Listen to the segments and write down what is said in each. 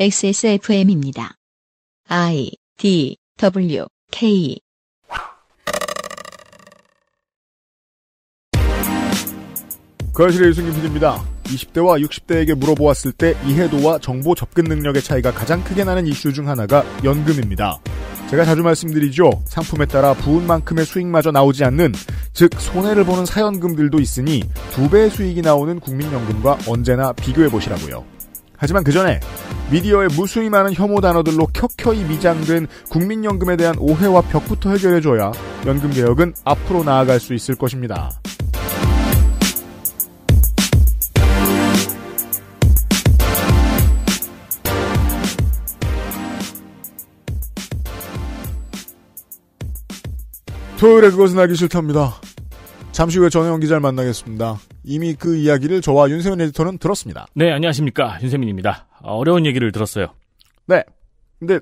XSFM입니다. I D W K 거실의 유승균 PD입니다. 20대와 60대에게 물어보았을 때 이해도와 정보 접근 능력의 차이가 가장 크게 나는 이슈 중 하나가 연금입니다. 제가 자주 말씀드리죠. 상품에 따라 부은 만큼의 수익마저 나오지 않는, 즉 손해를 보는 사연금들도 있으니 두 배의 수익이 나오는 국민연금과 언제나 비교해 보시라고요. 하지만 그 전에 미디어의 무수히 많은 혐오 단어들로 켜켜이 미장된 국민연금에 대한 오해와 벽부터 해결해줘야 연금개혁은 앞으로 나아갈 수 있을 것입니다. 토요일에 그것은 알기 싫답니다. 잠시 후에 전혜영 기자를 만나겠습니다. 이미 그 이야기를 저와 윤세민 에디터는 들었습니다. 네, 안녕하십니까. 윤세민입니다. 아, 어려운 얘기를 들었어요. 네. 근데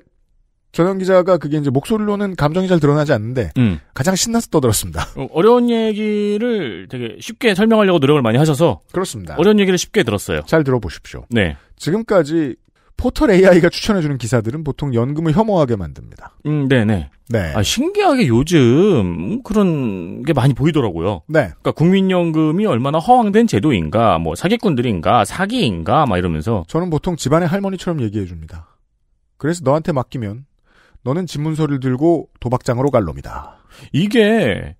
전현 기자가 그게 이제 목소리로는 감정이 잘 드러나지 않는데 음. 가장 신나서 떠들었습니다. 어, 어려운 얘기를 되게 쉽게 설명하려고 노력을 많이 하셔서 그렇습니다. 어려운 얘기를 쉽게 들었어요. 잘 들어보십시오. 네. 지금까지 포털 AI가 추천해주는 기사들은 보통 연금을 혐오하게 만듭니다. 음, 네네. 네. 아, 신기하게 요즘 그런 게 많이 보이더라고요. 네. 그러니까 국민연금이 얼마나 허황된 제도인가, 뭐 사기꾼들인가, 사기인가, 막 이러면서. 저는 보통 집안의 할머니처럼 얘기해줍니다. 그래서 너한테 맡기면 너는 집문서를 들고 도박장으로 갈 놈이다. 이게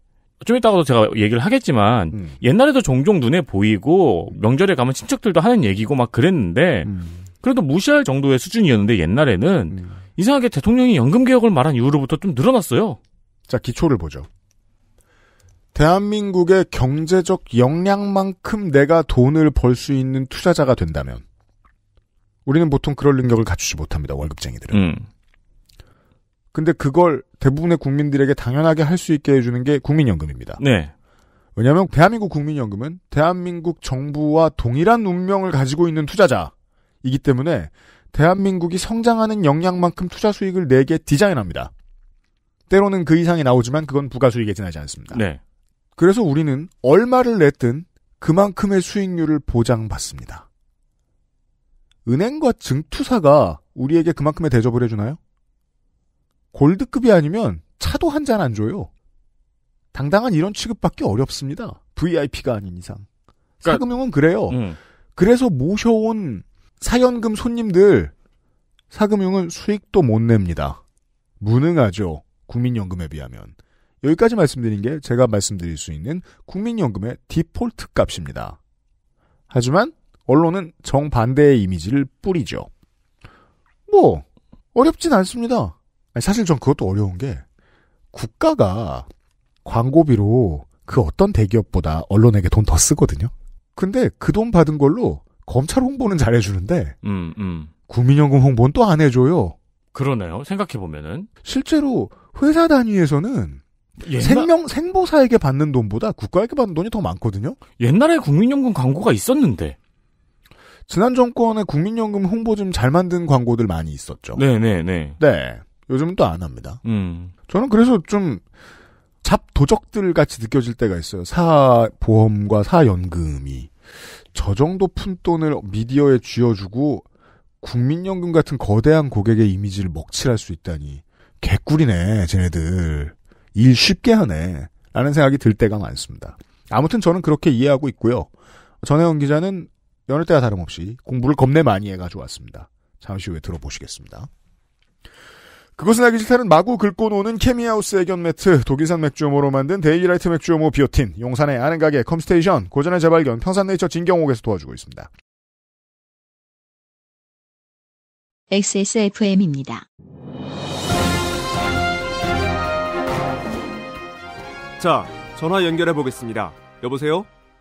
좀 이따가도 제가 얘기를 하겠지만 음. 옛날에도 종종 눈에 보이고 명절에 가면 친척들도 하는 얘기고 막 그랬는데 음. 그래도 무시할 정도의 수준이었는데 옛날에는 음. 이상하게 대통령이 연금 개혁을 말한 이후로부터 좀 늘어났어요. 자, 기초를 보죠. 대한민국의 경제적 역량만큼 내가 돈을 벌 수 있는 투자자가 된다면 우리는 보통 그럴 능력을 갖추지 못합니다. 월급쟁이들은. 음. 근데 그걸 대부분의 국민들에게 당연하게 할 수 있게 해주는 게 국민연금입니다. 네. 왜냐하면 대한민국 국민연금은 대한민국 정부와 동일한 운명을 가지고 있는 투자자. 이기 때문에 대한민국이 성장하는 역량만큼 투자 수익을 내게 디자인합니다. 때로는 그 이상이 나오지만 그건 부가 수익에 지나지 않습니다. 네. 그래서 우리는 얼마를 냈든 그만큼의 수익률을 보장받습니다. 은행과 증투사가 우리에게 그만큼의 대접을 해주나요? 골드급이 아니면 차도 한 잔 안 줘요. 당당한 이런 취급밖에 어렵습니다. VIP가 아닌 이상. 그 그러니까 사금융은 그래요. 음. 그래서 모셔온 사연금 손님들 사금융은 수익도 못 냅니다. 무능하죠. 국민연금에 비하면. 여기까지 말씀드린 게 제가 말씀드릴 수 있는 국민연금의 디폴트 값입니다. 하지만 언론은 정반대의 이미지를 뿌리죠. 뭐 어렵진 않습니다. 사실 전 그것도 어려운 게 국가가 광고비로 그 어떤 대기업보다 언론에게 돈 더 쓰거든요. 근데 그 돈 받은 걸로 검찰 홍보는 잘해주는데 음, 음. 국민연금 홍보는 또 안 해줘요. 그러네요. 생각해 보면은 실제로 회사 단위에서는 옛날... 생명 생보사에게 받는 돈보다 국가에게 받는 돈이 더 많거든요. 옛날에 국민연금 광고가 있었는데 지난 정권에 국민연금 홍보 좀 잘 만든 광고들 많이 있었죠. 네네네. 네, 네. 네. 요즘은 또 안 합니다. 음. 저는 그래서 좀 잡도적들 같이 느껴질 때가 있어요. 사보험과 사연금이. 저 정도 푼돈을 미디어에 쥐어주고 국민연금 같은 거대한 고객의 이미지를 먹칠할 수 있다니 개꿀이네 쟤네들 일 쉽게 하네 라는 생각이 들 때가 많습니다. 아무튼 저는 그렇게 이해하고 있고요. 전혜원 기자는 여느 때와 다름없이 공부를 겁내 많이 해가지고 왔습니다. 잠시 후에 들어보시겠습니다. 그것은 알기 싫다는 마구 긁고 노는 케미하우스 애견 매트, 독일산 맥주오모로 만든 데일리라이트 맥주오모 비오틴, 용산의 아는 가게 컴스테이션, 고전의 재발견, 평산네이처 진경옥에서 도와주고 있습니다. XSFM입니다. 자, 전화 연결해 보겠습니다. 여보세요?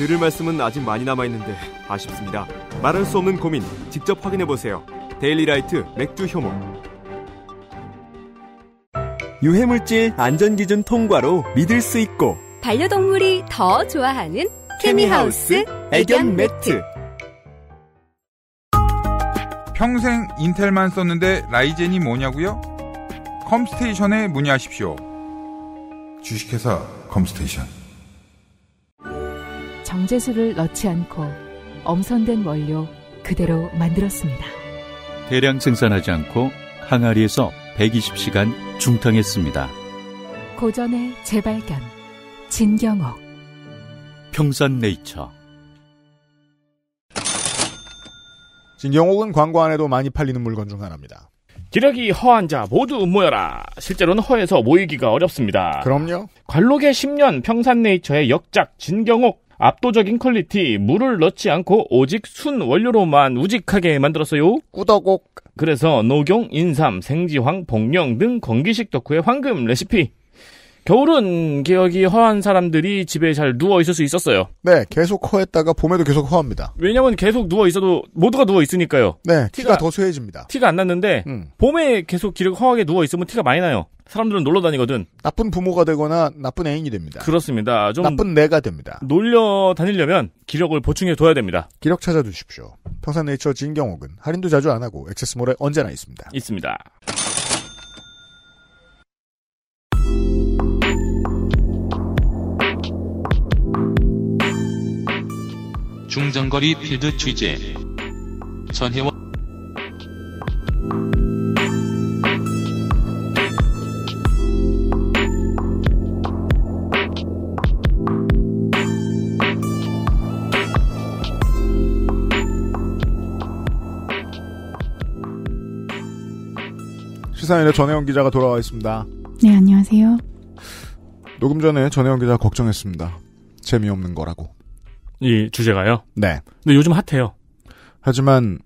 들을 말씀은 아직 많이 남아 있는데 아쉽습니다. 말할 수 없는 고민 직접 확인해 보세요. 데일리라이트 맥주 효모. 유해물질 안전기준 통과로 믿을 수 있고 반려동물이 더 좋아하는 케미하우스 애견 매트. 평생 인텔만 썼는데 라이젠이 뭐냐고요? 컴스테이션에 문의하십시오. 주식회사 컴스테이션. 정제수를 넣지 않고 엄선된 원료 그대로 만들었습니다. 대량 생산하지 않고 항아리에서 120시간 중탕했습니다. 고전의 재발견 진경옥 평산네이처 진경옥은 광고 안에도 많이 팔리는 물건 중 하나입니다. 기력이 허한 자 모두 모여라. 실제로는 허에서 모이기가 어렵습니다. 그럼요. 관록의 10년 평산네이처의 역작 진경옥 압도적인 퀄리티, 물을 넣지 않고 오직 순 원료로만 우직하게 만들었어요. 꾸덕옥. 그래서 녹용, 인삼, 생지황, 복령 등 건기식 덕후의 황금 레시피. 겨울은 기억이 허한 사람들이 집에 잘 누워 있을 수 있었어요. 네, 계속 허했다가 봄에도 계속 허합니다. 왜냐면 계속 누워 있어도 모두가 누워 있으니까요. 네, 티가, 티가 더 쇠해집니다. 티가 안 났는데 음. 봄에 계속 기력 허하게 누워 있으면 티가 많이 나요. 사람들은 놀러 다니거든. 나쁜 부모가 되거나 나쁜 애인이 됩니다. 그렇습니다. 좀 나쁜 내가 됩니다. 놀려 다니려면 기력을 보충해 둬야 됩니다. 기력 찾아두십시오. 평산네이처 진경옥은 할인도 자주 안 하고 액세스몰에 언제나 있습니다. 있습니다. 중장거리 필드 취재 전혜원 시사인의 전혜원 기자가 돌아와 있습니다. 네, 안녕하세요. 녹음 전에 전혜원 기자 걱정했습니다. 재미없는 거라고. 이 주제가요. 네. 근데 요즘 핫해요. 하지만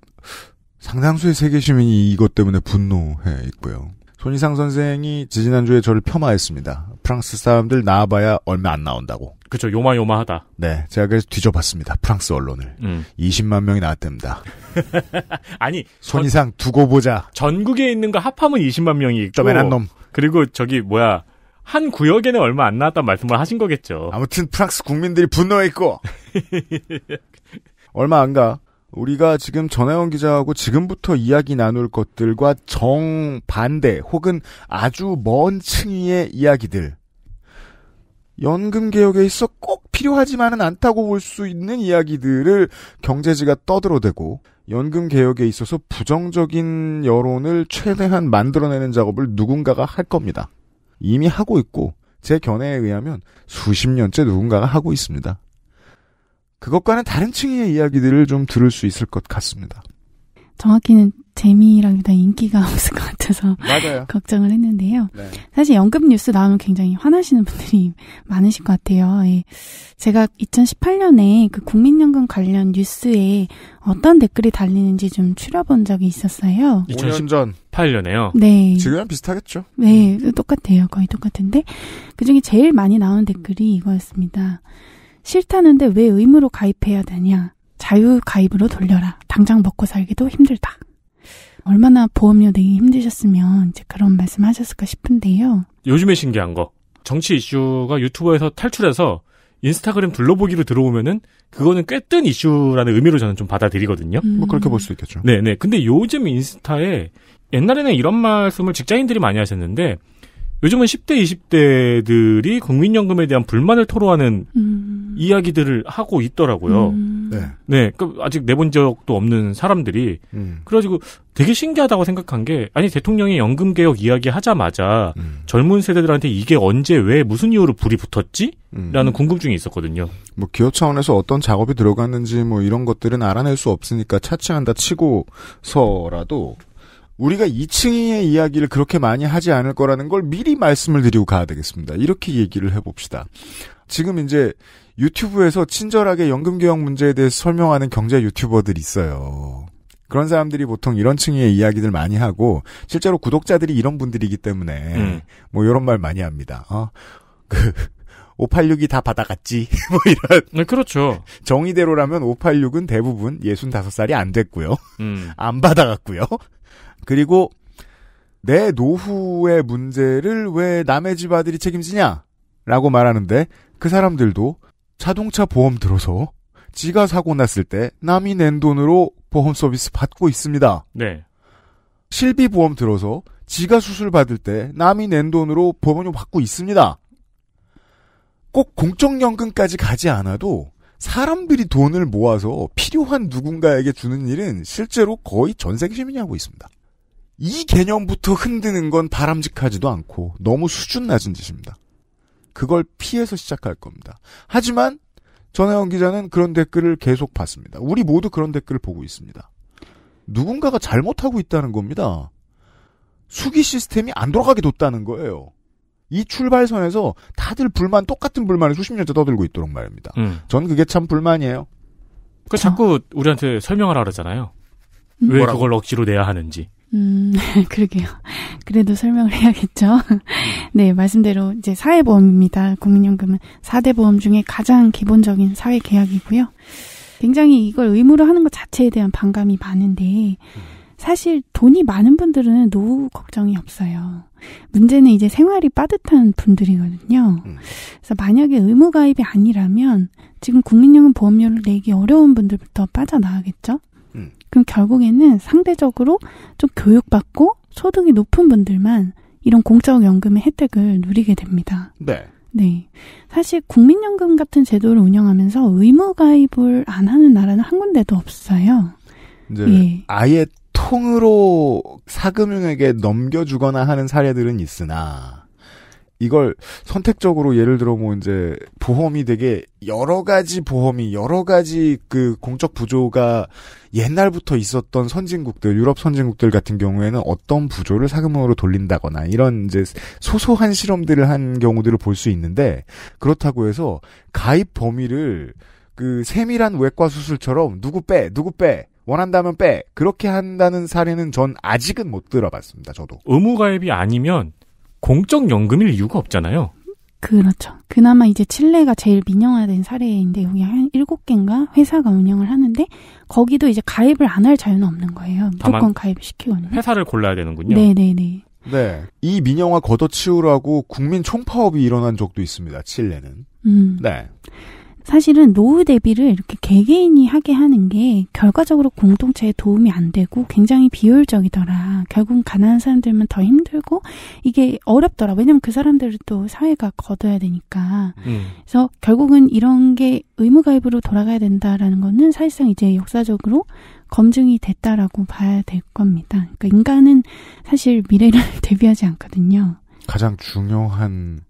상당수의 세계 시민이 이것 때문에 분노해 있고요. 손희상 선생이 지난주에 지 저를 폄하했습니다. 프랑스 사람들 나와봐야 얼마 안 나온다고. 그쵸, 요마요마하다. 네, 제가 그래서 뒤져봤습니다. 프랑스 언론을. 음. 20만 명이 나왔답니다. 아니. 손희상 두고 보자. 전국에 있는 거 합하면 20만 명이 있고. 좀애한 놈. 그리고 저기, 뭐야. 한 구역에는 얼마 안 나왔단 말씀을 하신 거겠죠. 아무튼 프랑스 국민들이 분노해 있고 얼마 안 가. 우리가 지금 전혜원 기자하고 지금부터 이야기 나눌 것들과 정반대 혹은 아주 먼 층위의 이야기들. 연금 개혁에 있어 꼭 필요하지만은 않다고 볼 수 있는 이야기들을 경제지가 떠들어대고 연금 개혁에 있어서 부정적인 여론을 최대한 만들어내는 작업을 누군가가 할 겁니다. 이미 하고 있고 제 견해에 의하면 수십 년째 누군가가 하고 있습니다. 그것과는 다른 층의 이야기들을 좀 들을 수 있을 것 같습니다. 정확히는 재미랑 인기가 없을 것 같아서 맞아요. 걱정을 했는데요. 네. 사실 연금 뉴스 나오면 굉장히 화나시는 분들이 많으실 것 같아요. 예. 제가 2018년에 그 국민연금 관련 뉴스에 어떤 댓글이 달리는지 좀 추려본 적이 있었어요. 5년 전 8년에요. 네. 지금이랑 비슷하겠죠. 네, 똑같아요. 거의 똑같은데 그 중에 제일 많이 나온 댓글이 이거였습니다. 싫다는데 왜 의무로 가입해야 되냐? 자유가입으로 돌려라. 당장 먹고 살기도 힘들다. 얼마나 보험료 내기 힘드셨으면 이제 그런 말씀 하셨을까 싶은데요. 요즘에 신기한 거. 정치 이슈가 유튜버에서 탈출해서 인스타그램 둘러보기로 들어오면은 그거는 꽤 뜬 이슈라는 의미로 저는 좀 받아들이거든요. 음. 뭐 그렇게 볼 수 있겠죠. 네네. 근데 요즘 인스타에 옛날에는 이런 말씀을 직장인들이 많이 하셨는데 요즘은 10대, 20대들이 국민연금에 대한 불만을 토로하는 음. 이야기들을 하고 있더라고요. 음. 네. 네. 그러니까 아직 내본 적도 없는 사람들이. 음. 그래가지고 되게 신기하다고 생각한 게, 아니, 대통령이 연금개혁 이야기 하자마자 음. 젊은 세대들한테 이게 언제, 왜, 무슨 이유로 불이 붙었지? 음. 라는 궁금증이 있었거든요. 뭐, 기업 차원에서 어떤 작업이 들어갔는지 뭐 이런 것들은 알아낼 수 없으니까 차치한다 치고서라도 우리가 2층의 이야기를 그렇게 많이 하지 않을 거라는 걸 미리 말씀을 드리고 가야 되겠습니다. 이렇게 얘기를 해봅시다. 지금 이제 유튜브에서 친절하게 연금개혁 문제에 대해서 설명하는 경제 유튜버들 있어요. 그런 사람들이 보통 이런 층의 이야기들 많이 하고 실제로 구독자들이 이런 분들이기 때문에 음. 뭐 이런 말 많이 합니다. 어? 그 586이 다 받아갔지. 뭐 이런. 네, 그렇죠. 정의대로라면 586은 대부분 65살이 안 됐고요. 음. 안 받아갔고요. 그리고 내 노후의 문제를 왜 남의 집 아들이 책임지냐? 라고 말하는데 그 사람들도 자동차 보험 들어서 지가 사고 났을 때 남이 낸 돈으로 보험 서비스 받고 있습니다. 네. 실비 보험 들어서 지가 수술 받을 때 남이 낸 돈으로 보험료 받고 있습니다. 꼭 공적연금까지 가지 않아도 사람들이 돈을 모아서 필요한 누군가에게 주는 일은 실제로 거의 전 세계 시민이 하고 있습니다. 이 개념부터 흔드는 건 바람직하지도 않고 너무 수준 낮은 짓입니다. 그걸 피해서 시작할 겁니다. 하지만 전혜원 기자는 그런 댓글을 계속 봤습니다. 우리 모두 그런 댓글을 보고 있습니다. 누군가가 잘못하고 있다는 겁니다. 수기 시스템이 안 돌아가게 뒀다는 거예요. 이 출발선에서 다들 불만 똑같은 불만을 수십 년째 떠들고 있도록 말입니다. 음. 전 그게 참 불만이에요. 그 자꾸 우리한테 설명을 하잖아요왜 뭐라고? 그걸 억지로 내야 하는지. 음, 그러게요. 그래도 설명을 해야겠죠. 네, 말씀대로 이제 사회보험입니다. 국민연금은 4대 보험 중에 가장 기본적인 사회계약이고요. 굉장히 이걸 의무로 하는 것 자체에 대한 반감이 많은데, 음. 사실 돈이 많은 분들은 노후 걱정이 없어요. 문제는 이제 생활이 빠듯한 분들이거든요. 음. 그래서 만약에 의무 가입이 아니라면 지금 국민연금 보험료를 내기 어려운 분들부터 빠져나가겠죠. 음. 그럼 결국에는 상대적으로 좀 교육받고 소득이 높은 분들만 이런 공적연금의 혜택을 누리게 됩니다. 네. 네. 사실 국민연금 같은 제도를 운영하면서 의무 가입을 안 하는 나라는 한 군데도 없어요. 이제 예. 아예 통으로 사금융에게 넘겨주거나 하는 사례들은 있으나 이걸 선택적으로 예를 들어 뭐 이제 보험이 되게 여러 가지 보험이 여러 가지 그 공적 부조가 옛날부터 있었던 선진국들 유럽 선진국들 같은 경우에는 어떤 부조를 사금으로 돌린다거나 이런 이제 소소한 실험들을 한 경우들을 볼 수 있는데 그렇다고 해서 가입 범위를 그 세밀한 외과 수술처럼 누구 빼 누구 빼 원한다면 빼 그렇게 한다는 사례는 전 아직은 못 들어봤습니다. 저도 의무 가입이 아니면 공적 연금일 이유가 없잖아요. 그렇죠. 그나마 이제 칠레가 제일 민영화된 사례인데 여기 한 일곱 개인가 회사가 운영을 하는데 거기도 이제 가입을 안 할 자유는 없는 거예요. 무조건 가입시키거든요. 회사를 골라야 되는군요. 네네네. 네. 이 민영화 걷어치우라고 국민 총파업이 일어난 적도 있습니다. 칠레는. 음. 네. 사실은 노후 대비를 이렇게 개개인이 하게 하는 게 결과적으로 공동체에 도움이 안 되고 굉장히 비효율적이더라. 결국 은 가난한 사람들만 더 힘들고 이게 어렵더라. 왜냐면 그 사람들을 또 사회가 거둬야 되니까. 음. 그래서 결국은 이런 게 의무가입으로 돌아가야 된다라는 거는 사실상 이제 역사적으로 검증이 됐다라고 봐야 될 겁니다. 그러니까 인간은 사실 미래를 대비하지 않거든요. 가장 중요한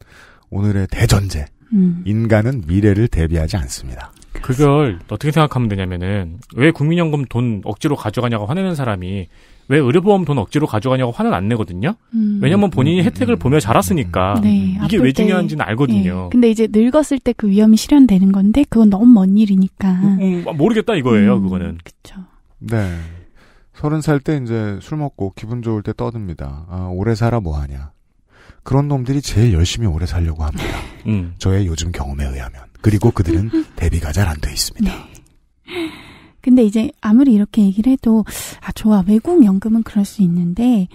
오늘의 대전제. 음. 인간은 미래를 대비하지 않습니다. 그걸 어떻게 생각하면 되냐면은 왜 국민연금 돈 억지로 가져가냐고 화내는 사람이 왜 의료보험 돈 억지로 가져가냐고 화는 안 내거든요. 음. 왜냐면 본인이 혜택을 보며 자랐으니까 음. 네, 음. 이게 왜 중요한지는 알거든요. 네. 근데 이제 늙었을 때 그 위험이 실현되는 건데 그건 너무 먼 일이니까 음, 음, 음. 아, 모르겠다 이거예요. 그거는 그렇죠. 네. 서른 살 때 이제 술 먹고 기분 좋을 때 떠듭니다. 아, 오래 살아 뭐하냐. 그런 놈들이 제일 열심히 오래 살려고 합니다. 음. 저의 요즘 경험에 의하면. 그리고 그들은 음. 대비가 잘 안 돼 있습니다. 네. 근데 이제 아무리 이렇게 얘기를 해도 아 좋아 외국 연금은 그럴 수 있는데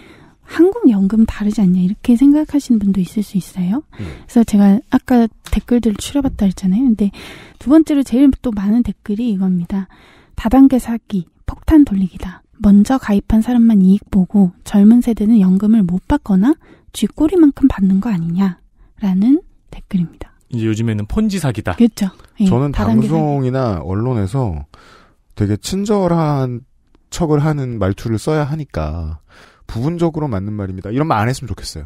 한국 연금 다르지 않냐 이렇게 생각하시는 분도 있을 수 있어요. 음. 그래서 제가 아까 댓글들을 추려봤다 했잖아요. 근데 두 번째로 제일 또 많은 댓글이 이겁니다. 다단계 사기, 폭탄 돌리기다. 먼저 가입한 사람만 이익 보고 젊은 세대는 연금을 못 받거나 쥐꼬리만큼 받는 거 아니냐라는 댓글입니다. 이제 요즘에는 폰지 사기다. 그렇죠. 예, 저는 방송이나 사기. 언론에서 되게 친절한 척을 하는 말투를 써야 하니까 부분적으로 맞는 말입니다. 이런 말 안 했으면 좋겠어요.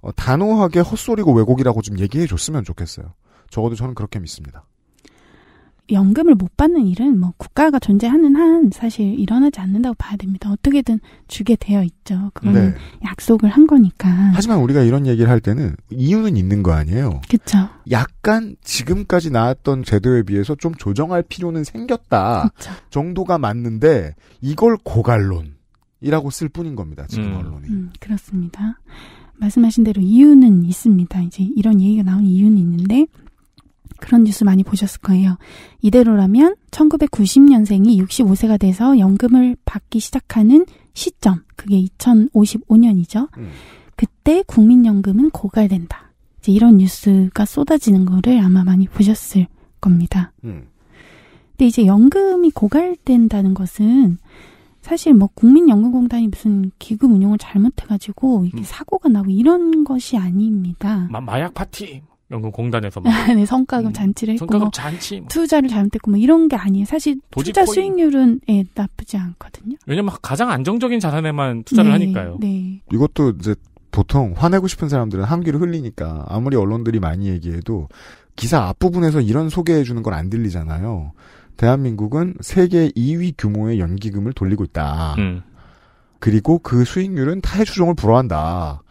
어, 단호하게 헛소리고 왜곡이라고 좀 얘기해 줬으면 좋겠어요. 적어도 저는 그렇게 믿습니다. 연금을 못 받는 일은 뭐 국가가 존재하는 한 사실 일어나지 않는다고 봐야 됩니다. 어떻게든 주게 되어 있죠. 그거는 네. 약속을 한 거니까. 하지만 우리가 이런 얘기를 할 때는 이유는 있는 거 아니에요. 그렇죠. 약간 지금까지 나왔던 제도에 비해서 좀 조정할 필요는 생겼다 그쵸. 정도가 맞는데 이걸 고갈론이라고 쓸 뿐인 겁니다. 지금 음. 언론이. 음, 그렇습니다. 말씀하신 대로 이유는 있습니다. 이제 이런 얘기가 나온 이유는 있는데 그런 뉴스 많이 보셨을 거예요. 이대로라면 1990년생이 65세가 돼서 연금을 받기 시작하는 시점, 그게 2055년이죠. 음. 그때 국민연금은 고갈된다. 이제 이런 뉴스가 쏟아지는 거를 아마 많이 보셨을 겁니다. 음. 근데 이제 연금이 고갈된다는 것은 사실 뭐 국민연금공단이 무슨 기금 운용을 잘못해가지고 이게 음. 사고가 나고 이런 것이 아닙니다. 마, 마약 파티 연금공단에서 막 네, 성과금 음. 잔치를 했고 성과금 뭐 잔치 뭐. 투자를 잘못했고 뭐 이런 게 아니에요. 사실 투자 코인. 수익률은 예, 나쁘지 않거든요. 왜냐면 가장 안정적인 자산에만 투자를 네, 하니까요. 네. 이것도 이제 보통 화내고 싶은 사람들은 한귀로 흘리니까 아무리 언론들이 많이 얘기해도 기사 앞부분에서 이런 소개해 주는 걸 안 들리잖아요. 대한민국은 세계 2위 규모의 연기금을 돌리고 있다. 음. 그리고 그 수익률은 타의 추종을 불허한다.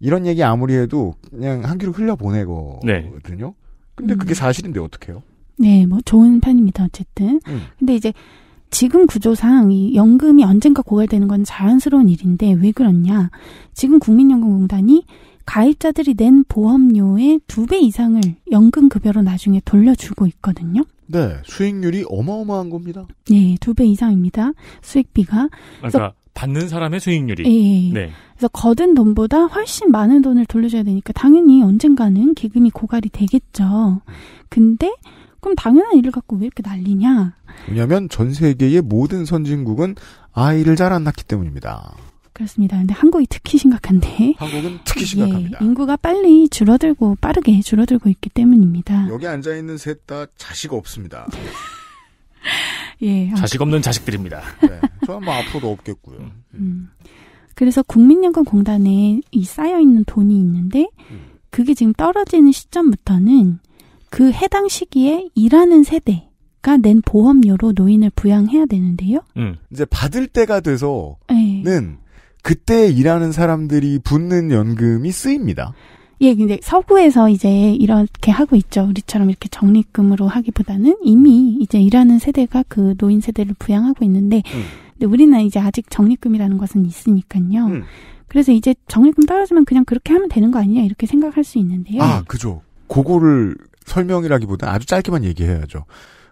이런 얘기 아무리 해도 그냥 한 귀로 흘려보내거든요. 네. 근데 그게 음. 사실인데 어떡해요? 네, 뭐 좋은 편입니다. 어쨌든. 음. 근데 이제 지금 구조상 이 연금이 언젠가 고갈되는 건 자연스러운 일인데 왜 그렇냐? 지금 국민연금공단이 가입자들이 낸 보험료의 두 배 이상을 연금 급여로 나중에 돌려주고 있거든요. 네, 수익률이 어마어마한 겁니다. 네, 두 배 이상입니다. 수익비가. 그러니까 받는 사람의 수익률이. 예, 예. 네. 그래서 거둔 돈보다 훨씬 많은 돈을 돌려줘야 되니까 당연히 언젠가는 기금이 고갈이 되겠죠. 음. 근데 그럼 당연한 일을 갖고 왜 이렇게 난리냐? 왜냐하면 전 세계의 모든 선진국은 아이를 잘 안 낳기 때문입니다. 그렇습니다. 근데 한국이 특히 심각한데. 한국은 특히 심각합니다. 예, 인구가 빨리 줄어들고 빠르게 줄어들고 있기 때문입니다. 여기 앉아 있는 셋 다 자식 없습니다. 예. 아, 자식 없는 자식들입니다. 네, 저는 뭐 앞으로도 없겠고요. 음. 음. 그래서 국민연금공단에 이 쌓여 있는 돈이 있는데 그게 지금 떨어지는 시점부터는 그 해당 시기에 일하는 세대 가낸 보험료로 노인을 부양해야 되는데요. 음. 이제 받을 때가 돼서는 네. 그때 일하는 사람들이 붓는 연금이 쓰입니다. 예, 근데 서구에서 이제 이렇게 하고 있죠. 우리처럼 이렇게 적립금으로 하기보다는 이미 이제 일하는 세대가 그 노인 세대를 부양하고 있는데 음. 근데 우리는 이제 아직 적립금이라는 것은 있으니까요. 음. 그래서 이제 적립금 떨어지면 그냥 그렇게 하면 되는 거 아니냐 이렇게 생각할 수 있는데요. 아, 그죠. 그거를 설명이라기보다 아주 짧게만 얘기해야죠.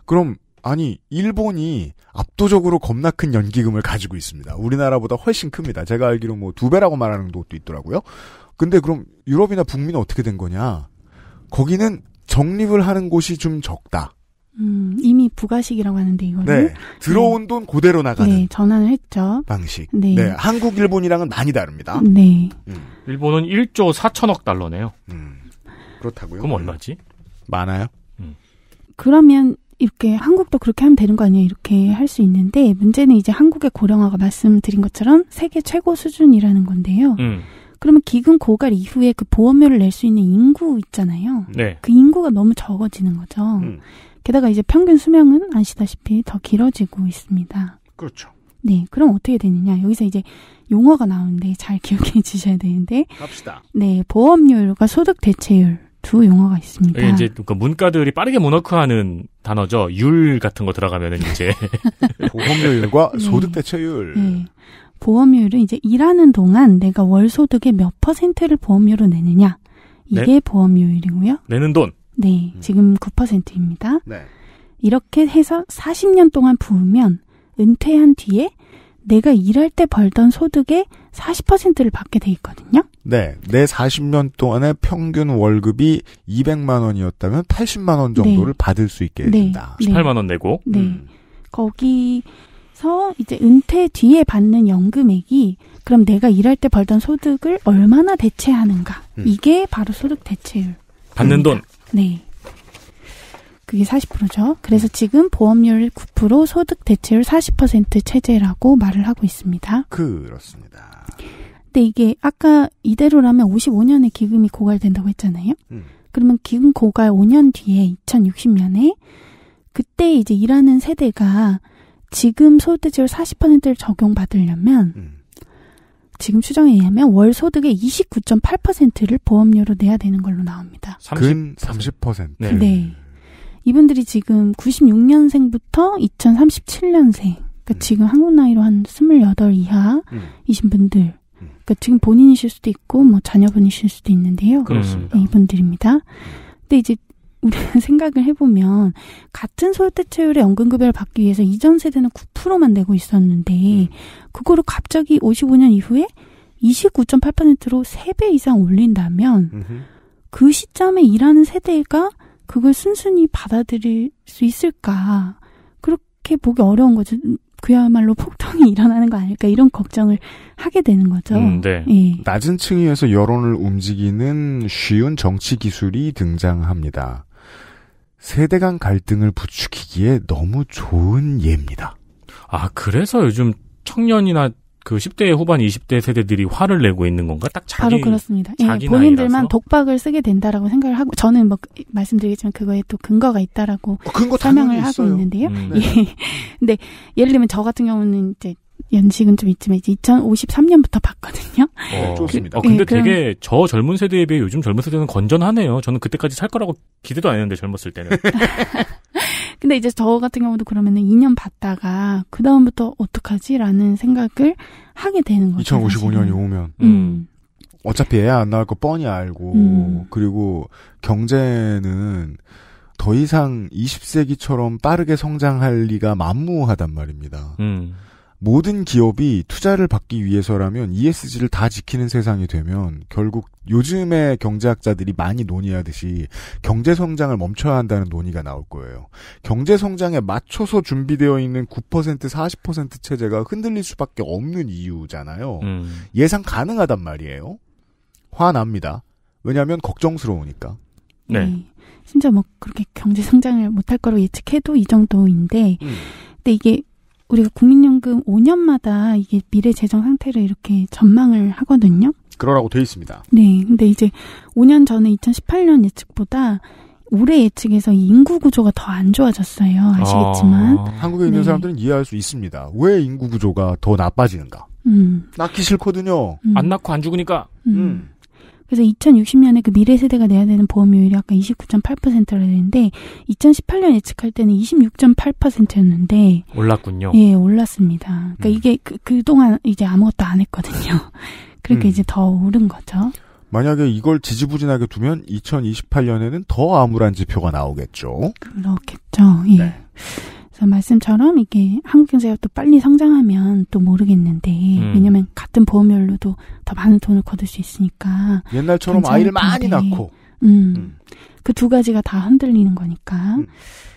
그럼 아니 일본이 압도적으로 겁나 큰 연기금을 가지고 있습니다. 우리나라보다 훨씬 큽니다. 제가 알기로 뭐 두 배라고 말하는 것도 있더라고요. 근데 그럼 유럽이나 북미는 어떻게 된 거냐? 거기는 적립을 하는 곳이 좀 적다. 음, 이미 부가식이라고 하는데 이거는 네, 들어온 네. 돈 그대로 나가는 네, 전환을 했죠. 방식. 네. 네. 한국 일본이랑은 많이 다릅니다. 네. 음. 일본은 1조 4천억 달러네요. 음. 그렇다고요? 그럼 얼마지? 네. 많아요? 음. 그러면 이렇게 한국도 그렇게 하면 되는 거 아니에요? 이렇게 할 수 있는데 문제는 이제 한국의 고령화가 말씀드린 것처럼 세계 최고 수준이라는 건데요. 음. 그러면 기금 고갈 이후에 그 보험료를 낼 수 있는 인구 있잖아요. 네. 그 인구가 너무 적어지는 거죠. 음. 게다가 이제 평균 수명은 아시다시피 더 길어지고 있습니다. 그렇죠. 네, 그럼 어떻게 되느냐. 여기서 이제 용어가 나오는데 잘 기억해 주셔야 되는데. 갑시다. 네, 보험료율과 소득 대체율 두 용어가 있습니다. 이게 예, 이제 그러니까 문과들이 빠르게 문워크하는 단어죠. 율 같은 거 들어가면은 이제 보험료율과 네. 소득 대체율. 네. 보험료율은 이제 일하는 동안 내가 월 소득의 몇 퍼센트를 보험료로 내느냐. 이게 네. 보험료율이고요. 내는 돈. 네, 음. 지금 9%입니다. 네. 이렇게 해서 40년 동안 부으면 은퇴한 뒤에 내가 일할 때 벌던 소득의 40%를 받게 돼 있거든요. 네. 내 40년 동안의 평균 월급이 200만 원이었다면 80만 원 정도를 네. 받을 수 있게 네. 된다. 18만 원 내고. 네. 음. 거기서 이제 은퇴 뒤에 받는 연금액이 그럼 내가 일할 때 벌던 소득을 얼마나 대체하는가. 음. 이게 바로 소득 대체율. 받는 돈. 네. 그게 40%죠. 그래서 네. 지금 보험료를 9%, 소득 대체율 40% 체제라고 말을 하고 있습니다. 그렇습니다. 근데 이게 아까 이대로라면 55년에 기금이 고갈된다고 했잖아요. 음. 그러면 기금 고갈 5년 뒤에 2060년에 그때 이제 일하는 세대가 지금 소득율 40%를 적용받으려면 음. 지금 추정에 의하면 월 소득의 29.8%를 보험료로 내야 되는 걸로 나옵니다. 30, 30%. 네. 네. 이분들이 지금 96년생부터 2037년생. 그러니까 음. 지금 한국 나이로 한 28 이하이신 음. 분들. 음. 그러니까 지금 본인이실 수도 있고 뭐 자녀분이실 수도 있는데요. 그렇습니다. 네, 이분들입니다. 근데 이제 우리는 생각을 해보면 같은 소득대체율의 연금급여를 받기 위해서 이전 세대는 9%만 내고 있었는데 음. 그거를 갑자기 55년 이후에 29.8%로 3배 이상 올린다면 그 시점에 일하는 세대가 그걸 순순히 받아들일 수 있을까 그렇게 보기 어려운 거죠. 음, 그야말로 폭동이 일어나는 거 아닐까 이런 걱정을 하게 되는 거죠. 음, 네. 예. 낮은 층위에서 여론을 움직이는 쉬운 정치 기술이 등장합니다. 세대 간 갈등을 부추기기에 너무 좋은 예입니다. 아, 그래서 요즘 청년이나 그 10대 후반 20대 세대들이 화를 내고 있는 건가? 딱 자기 바로 그렇습니다. 예, 자기 예, 본인들만 나이라서? 독박을 쓰게 된다라고 생각을 하고 저는 뭐 말씀드리겠지만 그거에 또 근거가 있다라고 어, 근거 설명을 하고 있는데요. 음, 네. 예. 근데 예를 들면 저 같은 경우는 이제 연식은 좀 있지만 이제 2053년부터 봤거든요. 어, 네, 좋습니다. 그, 어, 근데 예, 되게 그럼... 저 젊은 세대에 비해 요즘 젊은 세대는 건전하네요. 저는 그때까지 살 거라고 기대도 안 했는데 젊었을 때는. 근데 이제 저 같은 경우도 그러면은 2년 봤다가 그 다음부터 어떡하지라는 생각을 하게 되는 거죠. 2055년이 사 오면. 음. 어차피 애 안 낳을 거 뻔히 알고 음. 그리고 경제는 더 이상 20세기처럼 빠르게 성장할 리가 만무하단 말입니다. 음. 모든 기업이 투자를 받기 위해서라면 ESG를 다 지키는 세상이 되면 결국 요즘의 경제학자들이 많이 논의하듯이 경제 성장을 멈춰야 한다는 논의가 나올 거예요. 경제 성장에 맞춰서 준비되어 있는 9% 40% 체제가 흔들릴 수밖에 없는 이유잖아요. 음. 예상 가능하단 말이에요. 화납니다. 왜냐하면 걱정스러우니까. 네. 네. 진짜 뭐 그렇게 경제 성장을 못할 거로 예측해도 이 정도인데, 음. 근데 이게 우리가 국민연금 5년마다 이게 미래 재정 상태를 이렇게 전망을 하거든요. 그러라고 돼 있습니다. 네. 근데 이제 5년 전에 2018년 예측보다 올해 예측에서 인구 구조가 더 안 좋아졌어요. 아시겠지만. 아, 한국에 있는 네. 사람들은 이해할 수 있습니다. 왜 인구 구조가 더 나빠지는가? 음. 낳기 싫거든요. 음. 안 낳고 안 죽으니까. 음. 음. 그래서 2060년에 그 미래 세대가 내야 되는 보험료율이 아까 29.8%라 했는데 2018년 예측할 때는 26.8%였는데 올랐군요. 예, 올랐습니다. 그러니까 음. 이게 그, 그동안 이제 아무것도 안 했거든요. 그러니까 음. 이제 더 오른 거죠. 만약에 이걸 지지부진하게 두면 2028년에는 더 암울한 지표가 나오겠죠. 그렇겠죠. 예. 네. 그래서 말씀처럼 이게 한국경제가 또 빨리 성장하면 또 모르겠는데 음. 왜냐면 같은 보험료로도 더 많은 돈을 거둘 수 있으니까 옛날처럼 아이를 많이 낳고 음. 음. 그두 가지가 다 흔들리는 거니까 음.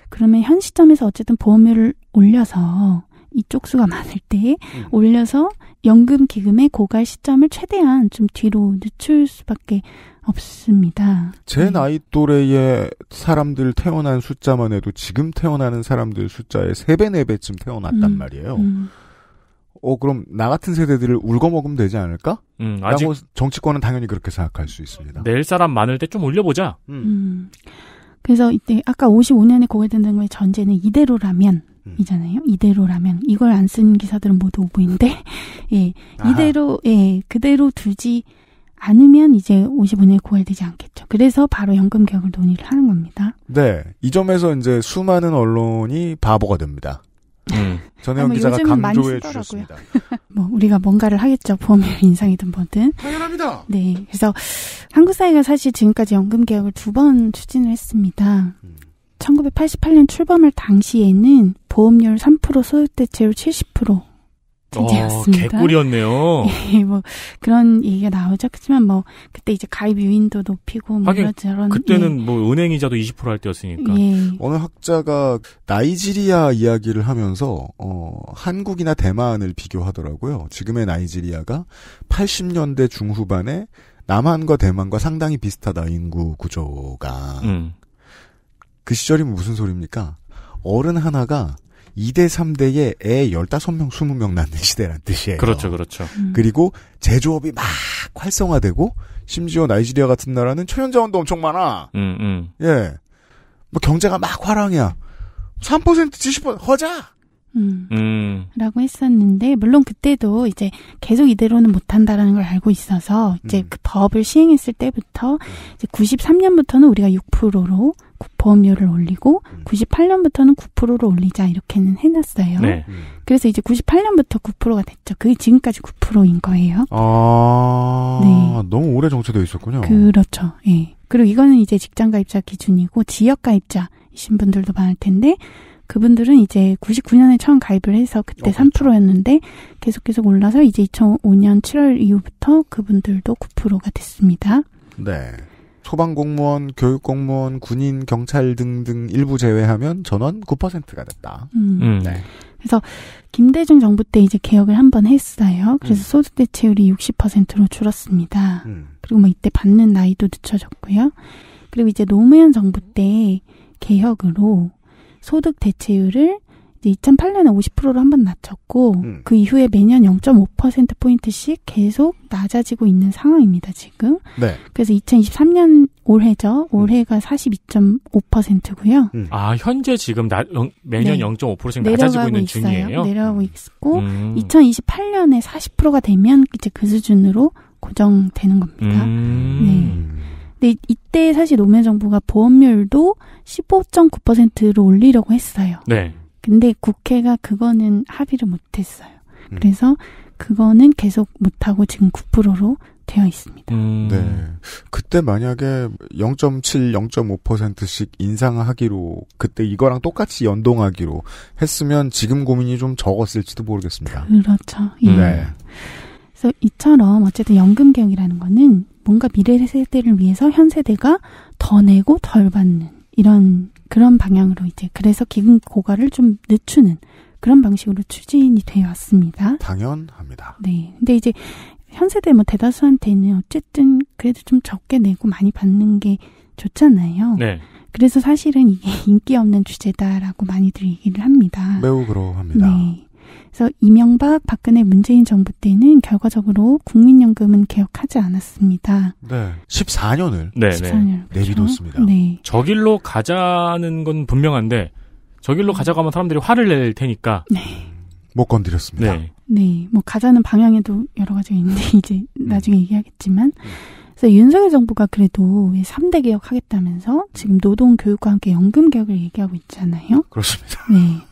그러면 현 시점에서 어쨌든 보험료를 올려서 이쪽 수가 많을 때 음. 올려서 연금 기금의 고갈 시점을 최대한 좀 뒤로 늦출 수밖에 없습니다. 제 네. 나이 또래의 사람들 태어난 숫자만 해도 지금 태어나는 사람들 숫자의 3배, 4배쯤 태어났단 음, 말이에요. 음. 어, 그럼 나 같은 세대들을 울거먹으면 되지 않을까? 음, 아직 정치권은 당연히 그렇게 생각할 수 있습니다. 내일 사람 많을 때 좀 올려보자. 음. 음. 그래서 이때 아까 55년에 고갈된다는 거의 전제는 이대로라면 음. 이잖아요. 이대로라면 이걸 안 쓴 기사들은 모두 오부인데 예. 이대로 예, 그대로 두지 않으면 이제 55년에 고갈되지 않겠죠. 그래서 바로 연금 개혁을 논의를 하는 겁니다. 네. 이 점에서 이제 수많은 언론이 바보가 됩니다. 음. 전혜영 기자가 강조해 주셨습니다. 뭐 우리가 뭔가를 하겠죠. 보험료 인상이든 뭐든. 당연합니다. 네. 그래서 한국사회가 사실 지금까지 연금 개혁을 두 번 추진을 했습니다. 음. 1988년 출범할 당시에는 보험료 3% 소득 대체율 70% 되었습니다. 어, 개꿀이었네요. 예, 뭐 그런 얘기가 나오죠. 그렇지만 뭐 그때 이제 가입 유인도 높이고 뭐 이런 그때는 예. 뭐 은행 이자도 20%할 때였으니까. 예. 어느 학자가 나이지리아 이야기를 하면서 어, 한국이나 대만을 비교하더라고요. 지금의 나이지리아가 80년대 중후반에 남한과 대만과 상당히 비슷하다 인구 구조가. 음. 그 시절이면 무슨 소리입니까? 어른 하나가 2대 3대에 애 15명, 20명 낳는 시대란 뜻이에요. 그렇죠, 그렇죠. 음. 그리고 제조업이 막 활성화되고 심지어 나이지리아 같은 나라는 천연자원도 엄청 많아. 음, 음. 예. 뭐 경제가 막 화랑이야. 3% 70% 허자. 음, 음. 라고 했었는데 물론 그때도 이제 계속 이대로는 못한다라는 걸 알고 있어서 이제 음. 그 법을 시행했을 때부터 음. 이제 93년부터는 우리가 6%로 보험료를 올리고 98년부터는 음. 9%로 올리자 이렇게는 해놨어요. 네. 그래서 이제 98년부터 9%가 됐죠. 그게 지금까지 9%인 거예요. 아, 네. 너무 오래 정체되어 있었군요. 그렇죠. 예. 그리고 이거는 이제 직장 가입자 기준이고 지역 가입자이신 분들도 많을 텐데 그분들은 이제 99년에 처음 가입을 해서 그때 어, 그렇죠. 3%였는데 계속 계속 올라서 이제 2005년 7월 이후부터 그분들도 9%가 됐습니다. 네. 소방공무원, 교육공무원, 군인, 경찰 등등 일부 제외하면 전원 9%가 됐다. 음. 음. 네. 그래서 김대중 정부 때 이제 개혁을 한번 했어요. 그래서 음. 소득 대체율이 60%로 줄었습니다. 음. 그리고 뭐 이때 받는 나이도 늦춰졌고요. 그리고 이제 노무현 정부 때 개혁으로 소득 대체율을 2008년에 50%로 한번 낮췄고 음. 그 이후에 매년 0.5% 포인트씩 계속 낮아지고 있는 상황입니다 지금. 네. 그래서 2023년 올해죠. 음. 올해가 음. 42.5%고요. 음. 아 현재 지금 나, 영, 매년 네. 0.5%씩 낮아지고 있는 있어요. 중이에요. 내려가고 음. 있고 2028년에 음. 40%가 되면 이제 그 수준으로 고정되는 겁니다. 네. 근데 이때 사실 노무현 정부가 보험료율도 15.9%로 올리려고 했어요. 네. 근데 국회가 그거는 합의를 못했어요. 음. 그래서 그거는 계속 못하고 지금 9%로 되어 있습니다. 음. 네. 그때 만약에 0.7, 0.5%씩 인상하기로 그때 이거랑 똑같이 연동하기로 했으면 지금 고민이 좀 적었을지도 모르겠습니다. 그렇죠. 예. 네. 그래서 이처럼 어쨌든 연금 개혁이라는 거는 뭔가 미래 세대를 위해서 현 세대가 더 내고 덜 받는 이런 그런 방향으로 이제 그래서 기금 고갈을 좀 늦추는 그런 방식으로 추진이 되어 왔습니다. 당연합니다. 네. 근데 이제 현세대 뭐 대다수한테는 어쨌든 그래도 좀 적게 내고 많이 받는 게 좋잖아요. 네. 그래서 사실은 이게 인기 없는 주제다라고 많이들 얘기를 합니다. 매우 그러합니다. 네. 그래서 이명박, 박근혜, 문재인 정부 때는 결과적으로 국민연금은 개혁하지 않았습니다. 네. 14년을. 네, 1 그렇죠? 내비뒀습니다. 네. 저길로 가자는 건 분명한데, 저길로 음. 가자고 하면 사람들이 화를 낼 테니까. 네. 못 건드렸습니다. 네. 네. 뭐, 가자는 방향에도 여러 가지가 있는데, 이제 음. 나중에 얘기하겠지만. 음. 그래서 윤석열 정부가 그래도 3대 개혁 하겠다면서 지금 노동 교육과 함께 연금 개혁을 얘기하고 있잖아요. 그렇습니다. 네.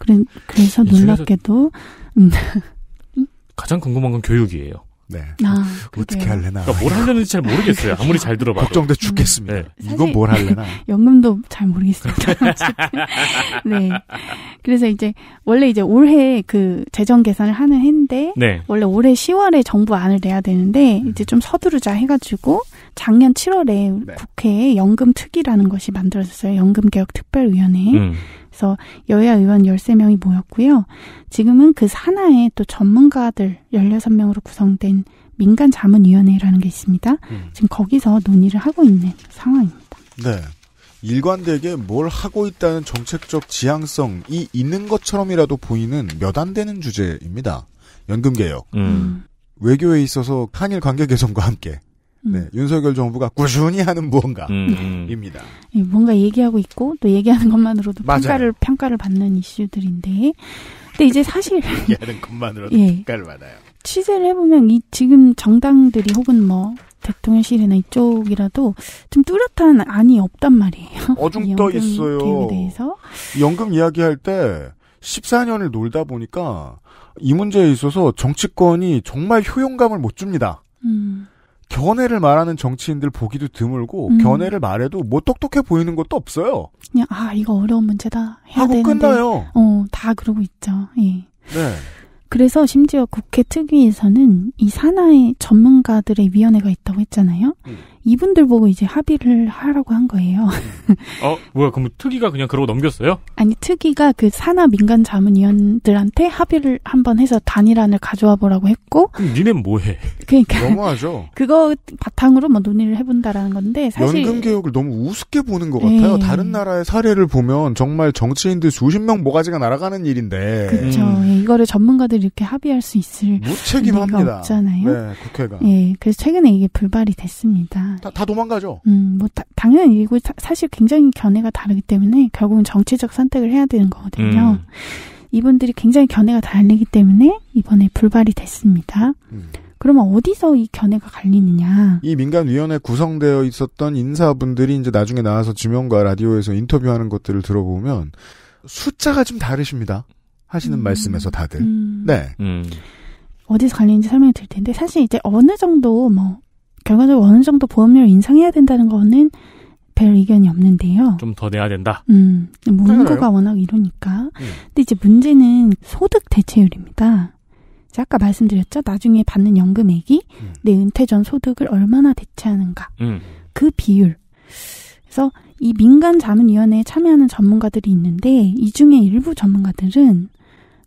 그래, 그래서 놀랍게도 음. 가장 궁금한 건 교육이에요. 네. 아, 어떻게 할래나. 그러니까 뭘 하려는지 잘 모르겠어요. 아무리 잘 들어봐도. 걱정돼 죽겠습니다. 음, 네. 이건 뭘 할래나. 연금도 잘 모르겠습니다. 네. 그래서 이제 원래 이제 올해 그 재정 계산을 하는 해인데 네. 원래 올해 10월에 정부 안을 내야 되는데 이제 좀 서두르자 해가지고 작년 7월에 네. 국회에 연금 특위라는 것이 만들어졌어요. 연금 개혁 특별위원회. 음. 그래서 여야 의원 13명이 모였고요. 지금은 그 산하에 또 전문가들 16명으로 구성된 민간 자문위원회라는 게 있습니다. 음. 지금 거기서 논의를 하고 있는 상황입니다. 네. 일관되게 뭘 하고 있다는 정책적 지향성이 있는 것처럼이라도 보이는 몇 안 되는 주제입니다. 연금 개혁. 음. 음. 외교에 있어서 한일 관계 개선과 함께 음. 네, 윤석열 정부가 꾸준히 하는 무언가입니다. 음. 뭔가 얘기하고 있고 또 얘기하는 것만으로도 맞아요. 평가를 평가를 받는 이슈들인데, 근데 이제 사실 얘기하는 것만으로도 예. 평가를 받아요. 취재를 해보면 이 지금 정당들이 혹은 뭐 대통령실이나 이쪽이라도 좀 뚜렷한 안이 없단 말이에요. 어중떠 있어요. 대해서. 연금 이야기할 때 14년을 놀다 보니까 이 문제에 있어서 정치권이 정말 효용감을 못 줍니다. 음. 견해를 말하는 정치인들 보기도 드물고 음. 견해를 말해도 뭐 똑똑해 보이는 것도 없어요. 그냥 아 이거 어려운 문제다 해야 하고 되는데. 끝나요. 어다 그러고 있죠. 예. 네. 그래서 심지어 국회 특위에서는 이 산하의 전문가들의 위원회가 있다고 했잖아요. 음. 이분들 보고 이제 합의를 하라고 한 거예요. 음. 어, 뭐야, 그럼 특위가 그냥 그러고 넘겼어요? 아니, 특위가 그 산하 민간 자문위원들한테 합의를 한번 해서 단일안을 가져와 보라고 했고. 그럼 니넨 뭐해? 그니까 너무하죠. 그거 바탕으로 뭐 논의를 해본다라는 건데, 사실. 연금개혁을 너무 우습게 보는 것 같아요. 네. 다른 나라의 사례를 보면 정말 정치인들 수십 명 모가지가 날아가는 일인데. 그렇죠. 음. 예, 이거를 전문가들이 이렇게 합의할 수 있을. 무책임합니다. 없잖아요. 네, 국회가. 예, 그래서 최근에 이게 불발이 됐습니다. 아, 다, 다 도망가죠. 음, 뭐 다, 당연히 일이고 사, 사실 굉장히 견해가 다르기 때문에 결국은 정치적 선택을 해야 되는 거거든요. 음. 이분들이 굉장히 견해가 다르기 때문에 이번에 불발이 됐습니다. 음. 그러면 어디서 이 견해가 갈리느냐? 이 민간위원회 구성되어 있었던 인사분들이 이제 나중에 나와서 지명과 라디오에서 인터뷰하는 것들을 들어보면 숫자가 좀 다르십니다. 하시는 음. 말씀에서 다들. 음. 네. 음. 어디서 갈리는지 설명해 드릴 텐데, 사실 이제 어느 정도 뭐, 결과적으로 어느 정도 보험료를 인상해야 된다는 거는 별 의견이 없는데요. 좀 더 내야 된다. 음, 문구가 워낙 이러니까. 음. 근데 이제 문제는 소득 대체율입니다. 아까 말씀드렸죠. 나중에 받는 연금액이 음. 내 은퇴 전 소득을 얼마나 대체하는가. 음. 그 비율. 그래서 이 민간 자문위원회에 참여하는 전문가들이 있는데 이 중에 일부 전문가들은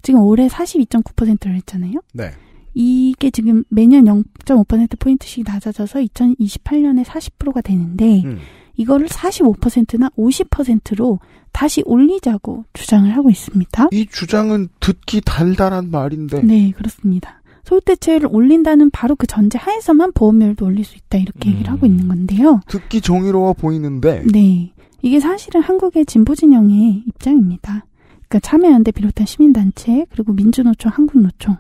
지금 올해 42.9%를 했잖아요. 네. 이게 지금 매년 0.5%포인트씩 낮아져서 2028년에 40%가 되는데, 음. 이거를 45%나 50%로 다시 올리자고 주장을 하고 있습니다. 이 주장은 듣기 달달한 말인데. 네, 그렇습니다. 소득대체율을 올린다는 바로 그 전제 하에서만 보험료도 올릴 수 있다 이렇게 얘기를 음. 하고 있는 건데요. 듣기 정의로워 보이는데. 네. 이게 사실은 한국의 진보 진영의 입장입니다. 그러니까 참여연대 비롯한 시민단체 그리고 민주노총, 한국노총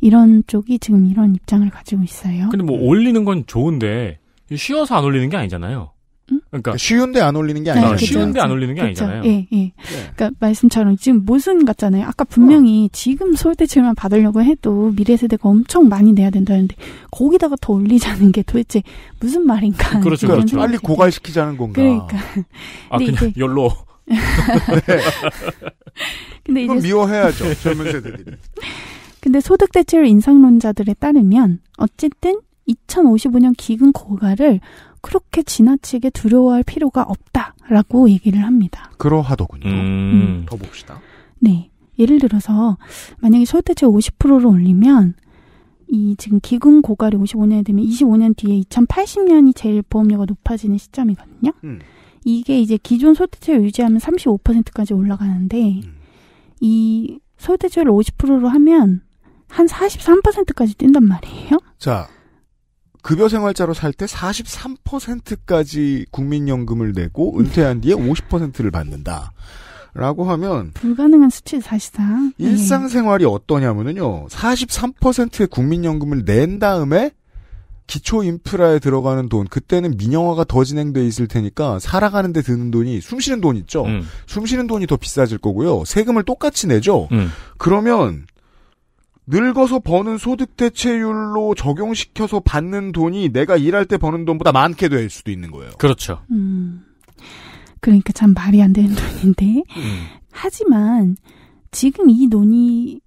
이런 쪽이 지금 이런 입장을 가지고 있어요. 근데 뭐 네. 올리는 건 좋은데 쉬어서 안 올리는 게 아니잖아요. 그러니까, 그러니까 쉬운데 안 올리는 게 아니잖아요. 네, 그렇죠. 쉬운데 안 올리는 게 그렇죠. 아니잖아요. 예, 예. 네. 그러니까 말씀처럼 지금 모순 같잖아요. 아까 분명히 어. 지금 서울대출만 받으려고 해도 미래세대가 엄청 많이 내야 된다는데 거기다가 더 올리자는 게 도대체 무슨 말인가? 그렇죠, 그렇죠. 빨리 고갈시키자는 건가? 그러니까. 아 그냥 이제... 열로. 네. 근데 이제 미워해야죠 젊은 세대들이. 근데 소득대체율 인상론자들에 따르면 어쨌든 2055년 기금 고갈을 그렇게 지나치게 두려워할 필요가 없다라고 얘기를 합니다. 그러하더군요. 음. 음 더 봅시다. 네. 예를 들어서 만약에 소득대체율 50%를 올리면 이 지금 기금 고갈이 55년이 되면 25년 뒤에 2080년이 제일 보험료가 높아지는 시점이거든요. 음. 이게 이제 기존 소득대출 유지하면 35%까지 올라가는데 음. 이 소득대출을 50%로 하면 한 43%까지 뛴단 말이에요. 자, 급여 생활자로 살 때 43%까지 국민연금을 내고 은퇴한 뒤에 50%를 받는다. 라고 하면 불가능한 수치 사실상 예. 일상생활이 어떠냐면은요 43%의 국민연금을 낸 다음에 기초 인프라에 들어가는 돈 그때는 민영화가 더 진행돼 있을 테니까 살아가는데 드는 돈이 숨쉬는 돈 있죠 음. 숨쉬는 돈이 더 비싸질 거고요 세금을 똑같이 내죠 음. 그러면 늙어서 버는 소득 대체율로 적용시켜서 받는 돈이 내가 일할 때 버는 돈보다 많게 될 수도 있는 거예요. 그렇죠. 음, 그러니까 참 말이 안 되는 돈인데. 음. 하지만 지금 이 논의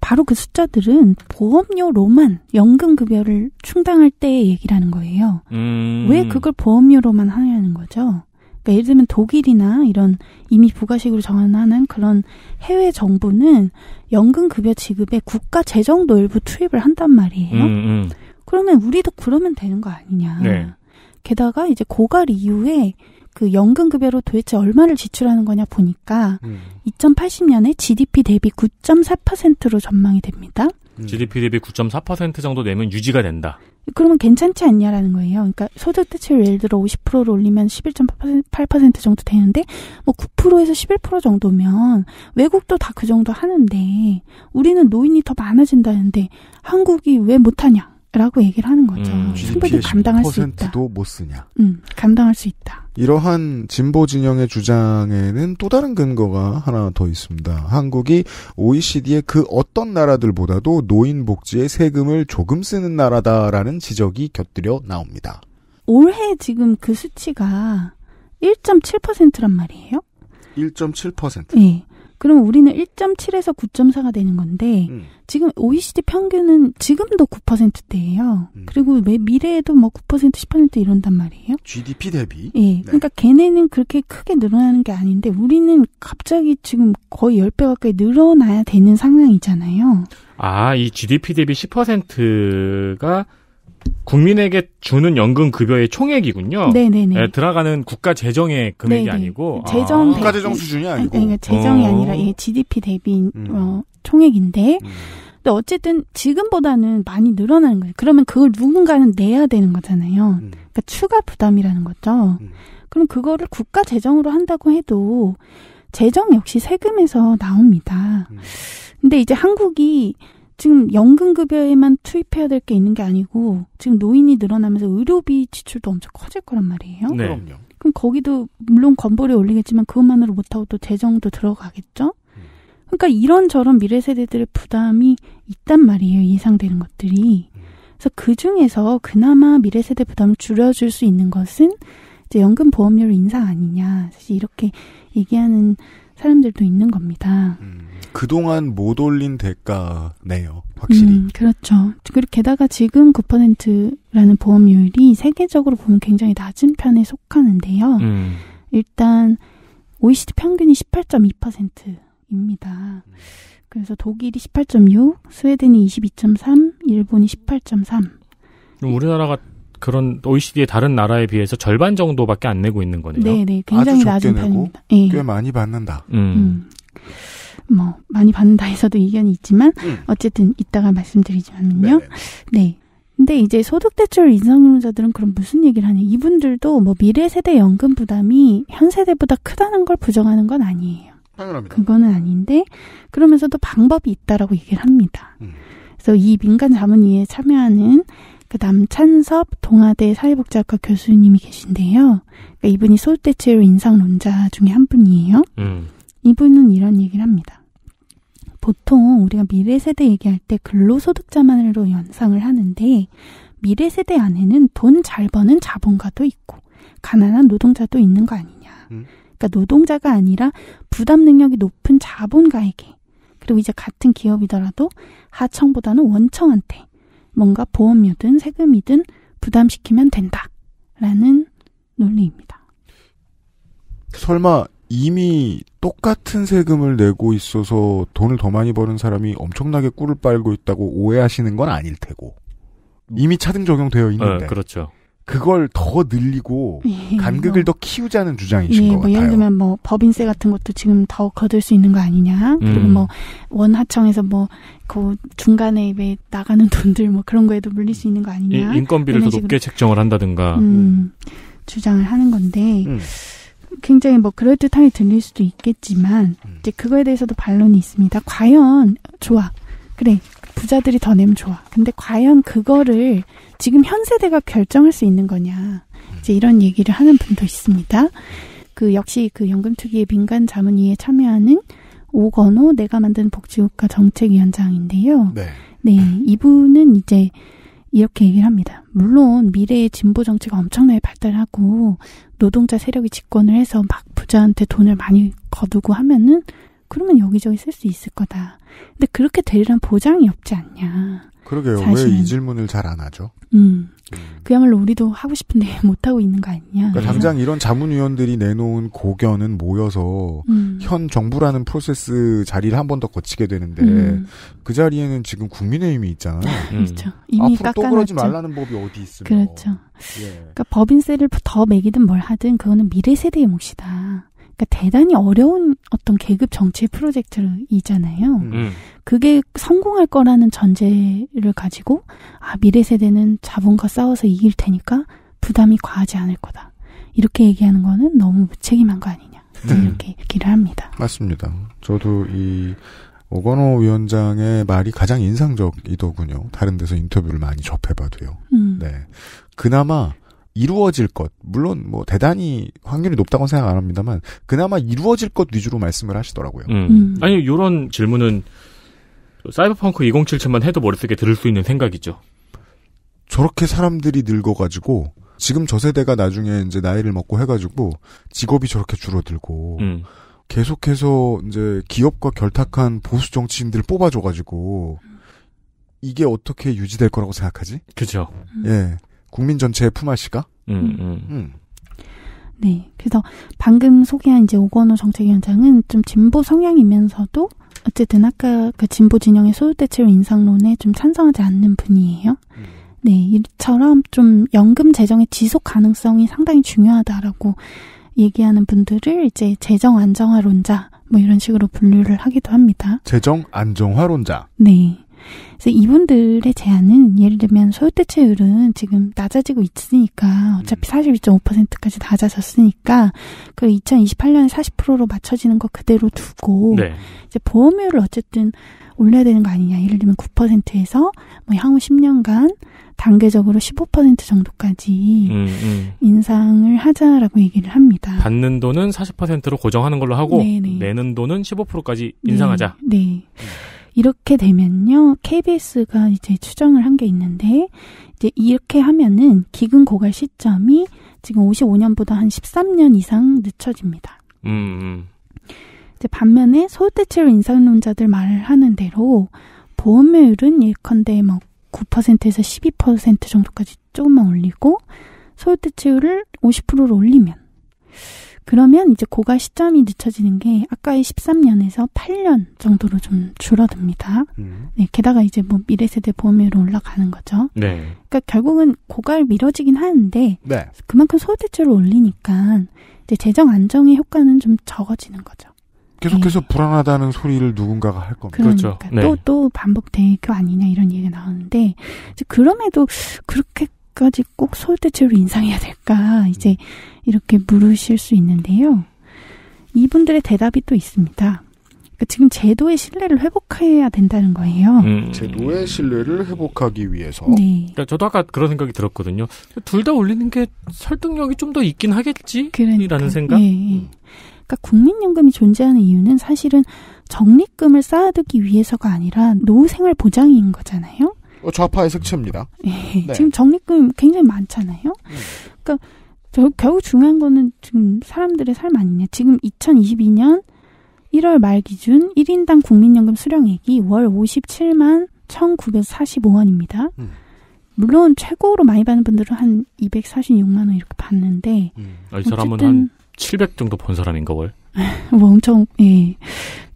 바로 그 숫자들은 보험료로만 연금급여를 충당할 때의 얘기라는 거예요. 음. 왜 그걸 보험료로만 하냐는 거죠. 그러니까 예를 들면 독일이나 이런 이미 부가식으로 정하는 그런 해외 정부는 연금급여 지급에 국가 재정도 일부 투입을 한단 말이에요. 음, 음. 그러면 우리도 그러면 되는 거 아니냐. 네. 게다가 이제 고갈 이후에 그 연금급여로 도대체 얼마를 지출하는 거냐 보니까 음. 2080년에 GDP 대비 9.4%로 전망이 됩니다. GDP 음. 대비 9.4% 정도 내면 유지가 된다. 그러면 괜찮지 않냐라는 거예요. 그러니까 소득 대체율 예를 들어 50%를 올리면 11.8% 정도 되는데 뭐 9%에서 11% 정도면 외국도 다 그 정도 하는데 우리는 노인이 더 많아진다는데 한국이 왜 못하냐? 라고 얘기를 하는 거죠. 음. 충분히 음. 감당할 수 있다. 도못 쓰냐. 음, 감당할 수 있다. 이러한 진보 진영의 주장에는 또 다른 근거가 하나 더 있습니다. 한국이 OECD의 그 어떤 나라들보다도 노인 복지에 세금을 조금 쓰는 나라다라는 지적이 곁들여 나옵니다. 올해 지금 그 수치가 1.7%란 말이에요. 1.7%. 네. 그럼 우리는 1.7에서 9.4가 되는 건데 음. 지금 OECD 평균은 지금도 9%대예요. 음. 그리고 왜 미래에도 뭐9% 10% 이런단 말이에요. GDP 대비. 예. 네. 그러니까 걔네는 그렇게 크게 늘어나는 게 아닌데 우리는 갑자기 지금 거의 10배 가까이 늘어나야 되는 상황이잖아요. 아, 이 GDP 대비 10%가 국민에게 주는 연금 급여의 총액이군요. 네네네. 네, 네, 네. 예, 들어가는 국가 재정의 금액이 네네. 네. 아니고 그 재정 아. 국가 재정 수준이 아니고 그러니까 재정이 어. 아니라 이 예, GDP 대비 음. 어, 총액인데. 음. 근데 어쨌든 지금보다는 많이 늘어나는 거예요. 그러면 그걸 누군가는 내야 되는 거잖아요. 음. 그러니까 추가 부담이라는 거죠. 음. 그럼 그거를 국가 재정으로 한다고 해도 재정 역시 세금에서 나옵니다. 음. 근데 이제 한국이 지금 연금급여에만 투입해야 될 게 있는 게 아니고 지금 노인이 늘어나면서 의료비 지출도 엄청 커질 거란 말이에요. 네. 그럼요. 그럼 거기도 물론 건보료 올리겠지만 그것만으로 못하고 또 재정도 들어가겠죠. 음. 그러니까 이런저런 미래 세대들의 부담이 있단 말이에요. 예상되는 것들이. 그래서 그 중에서 그나마 미래 세대 부담을 줄여줄 수 있는 것은 이제 연금 보험료 인상 아니냐. 사실 이렇게 얘기하는 사람들도 있는 겁니다. 음. 그동안 못 올린 대가네요, 확실히. 음, 그렇죠. 그리고 게다가 지금 9%라는 보험료율이 세계적으로 보면 굉장히 낮은 편에 속하는데요. 음. 일단 OECD 평균이 18.2%입니다. 그래서 독일이 18.6, 스웨덴이 22.3, 일본이 18.3. 그럼 우리나라가 그런 OECD의 다른 나라에 비해서 절반 정도밖에 안 내고 있는 거네요. 네, 네, 굉장히 낮은 편입니다. 예. 꽤 많이 받는다. 음. 음. 뭐 많이 받는다 해서도 이견이 있지만 음. 어쨌든 이따가 말씀드리지만요. 네 네. 근데 이제 소득대출 인상론자들은 그럼 무슨 얘기를 하냐. 이분들도 뭐 미래 세대 연금 부담이 현 세대보다 크다는 걸 부정하는 건 아니에요. 당연합니다. 그거는 아닌데 그러면서도 방법이 있다라고 얘기를 합니다. 음. 그래서 이 민간 자문위에 참여하는 그 남찬섭 동아대 사회복지학과 교수님이 계신데요. 그러니까 이분이 소득대출 인상론자 중에 한 분이에요. 음. 이분은 이런 얘기를 합니다. 보통 우리가 미래 세대 얘기할 때 근로소득자만으로 연상을 하는데 미래 세대 안에는 돈 잘 버는 자본가도 있고 가난한 노동자도 있는 거 아니냐. 음. 그러니까 노동자가 아니라 부담 능력이 높은 자본가에게 그리고 이제 같은 기업이더라도 하청보다는 원청한테 뭔가 보험료든 세금이든 부담시키면 된다라는 논리입니다. 설마 이미 똑같은 세금을 내고 있어서 돈을 더 많이 버는 사람이 엄청나게 꿀을 빨고 있다고 오해하시는 건 아닐 테고 이미 차등 적용되어 네, 있는데 어, 그렇죠. 그걸 더 늘리고 예, 간극을 뭐, 더 키우자는 주장이신 예, 것뭐 같아요. 예를 들면 뭐 법인세 같은 것도 지금 더 거둘 수 있는 거 아니냐. 그리고 음. 뭐 원하청에서 뭐 그 중간에 왜 나가는 돈들 뭐 그런 거에도 물릴 수 있는 거 아니냐. 인, 건비를더 높게 책정을 한다든가. 음, 주장을 하는 건데 음. 굉장히 뭐 그럴듯하게 들릴 수도 있겠지만 음. 이제 그거에 대해서도 반론이 있습니다. 과연 좋아. 그래. 부자들이 더 내면 좋아. 근데 과연 그거를 지금 현 세대가 결정할 수 있는 거냐. 음. 이제 이런 얘기를 하는 분도 있습니다. 그 역시 그 연금 특위의 민간 자문위에 참여하는 오건호 내가 만든 복지국가 정책위원장인데요. 네. 네. 이분은 이제 이렇게 얘기를 합니다. 물론 미래의 진보 정치가 엄청나게 발달하고 노동자 세력이 집권을 해서 막 부자한테 돈을 많이 거두고 하면은 그러면 여기저기 쓸 수 있을 거다. 근데 그렇게 되리란 보장이 없지 않냐. 그러게요. 왜 이 질문을 잘 안 하죠? 음. 음. 그야말로 우리도 하고 싶은데 못하고 있는 거 아니냐. 그러니까 당장 이런 자문위원들이 내놓은 고견은 모여서 음. 현 정부라는 프로세스 자리를 한 번 더 거치게 되는데 음. 그 자리에는 지금 국민의힘이 있잖아요. 아, 음. 그렇죠. 이미 앞으로 깎아놨죠. 또 그러지 말라는 법이 어디 있으면. 그렇죠. 예. 그러니까 법인세를 더 매기든 뭘 하든 그거는 미래 세대의 몫이다. 그러니까 대단히 어려운 어떤 계급 정치 프로젝트이잖아요. 음. 음. 그게 성공할 거라는 전제를 가지고 아 미래 세대는 자본과 싸워서 이길 테니까 부담이 과하지 않을 거다. 이렇게 얘기하는 거는 너무 무책임한 거 아니냐. 음. 이렇게 얘기를 합니다. 맞습니다. 저도 이 오건호 위원장의 말이 가장 인상적이더군요. 다른 데서 인터뷰를 많이 접해봐도요. 음. 네. 그나마 이루어질 것, 물론 뭐 대단히 확률이 높다고 생각 안 합니다만, 그나마 이루어질 것 위주로 말씀을 하시더라고요. 음. 음. 아니, 이런 질문은 사이버펑크 2077만 해도 머릿속에 들을 수 있는 생각이죠. 저렇게 사람들이 늙어가지고, 지금 저 세대가 나중에 이제 나이를 먹고 해가지고, 직업이 저렇게 줄어들고, 음. 계속해서 이제 기업과 결탁한 보수 정치인들을 뽑아줘가지고, 이게 어떻게 유지될 거라고 생각하지? 그죠. 예. 국민 전체의 품앗이가. 음, 음. 음. 네. 그래서 방금 소개한 이제 오건호 정책위원장은 좀 진보 성향이면서도 어쨌든 아까 그 진보 진영의 소득대체율 인상론에 좀 찬성하지 않는 분이에요. 네. 이처럼 좀 연금 재정의 지속 가능성이 상당히 중요하다라고 얘기하는 분들을 이제 재정 안정화론자 뭐 이런 식으로 분류를 하기도 합니다. 재정 안정화론자. 네. 그래서 이분들의 제안은 예를 들면 소요대체율은 지금 낮아지고 있으니까 어차피 42.5%까지 음. 낮아졌으니까 그 2028년에 40%로 맞춰지는 거 그대로 두고 네. 이제 보험료를 어쨌든 올려야 되는 거 아니냐. 예를 들면 9%에서 뭐 향후 10년간 단계적으로 15% 정도까지 음, 음. 인상을 하자라고 얘기를 합니다. 받는 돈은 40%로 고정하는 걸로 하고 네네. 네. 내는 돈은 15%까지 인상하자. 네. 네. 음. 이렇게 되면요, KBS가 이제 추정을 한 게 있는데, 이제 이렇게 하면은 기금 고갈 시점이 지금 55년보다 한 13년 이상 늦춰집니다. 음. 음. 이제 반면에 소득대체로 인상론자들 말하는 대로 보험료율은 예컨대 뭐 9%에서 12% 정도까지 조금만 올리고 소득대체율을 50%로 올리면 그러면 이제 고갈 시점이 늦춰지는 게 아까의 13년에서 8년 정도로 좀 줄어듭니다. 음. 네, 게다가 이제 뭐 미래 세대 보험료로 올라가는 거죠. 네. 그러니까 결국은 고갈 미뤄지긴 하는데 네. 그만큼 소득대출을 올리니까 이제 재정 안정의 효과는 좀 적어지는 거죠. 계속해서 네. 불안하다는 소리를 누군가가 할 겁니다. 그러니까 그 그렇죠. 또또 네. 반복 대교 아니냐 이런 얘기가 나오는데 이제 그럼에도 그렇게까지 꼭소득대출로 인상해야 될까 이제 음. 이렇게 물으실 수 있는데요. 이분들의 대답이 또 있습니다. 그러니까 지금 제도의 신뢰를 회복해야 된다는 거예요. 음. 음. 제도의 신뢰를 회복하기 위해서. 네. 그러니까 저도 아까 그런 생각이 들었거든요. 둘 다 올리는 게 설득력이 좀 더 있긴 하겠지라는 그러니까, 생각. 예, 예. 음. 그러니까 국민연금이 존재하는 이유는 사실은 적립금을 쌓아두기 위해서가 아니라 노후생활 보장인 거잖아요. 어, 좌파의 색채입니다. 예, 네. 지금 적립금 굉장히 많잖아요. 음. 그러니까 저, 겨우 중요한 거는 지금 사람들의 삶 아니냐. 지금 2022년 1월 말 기준 1인당 국민연금 수령액이 월 57만 1,945원입니다. 음. 물론 최고로 많이 받는 분들은 한 246만 원 이렇게 받는데 음. 아, 이 사람은 한 700 정도 번 사람인가 월? 뭐 엄청 예.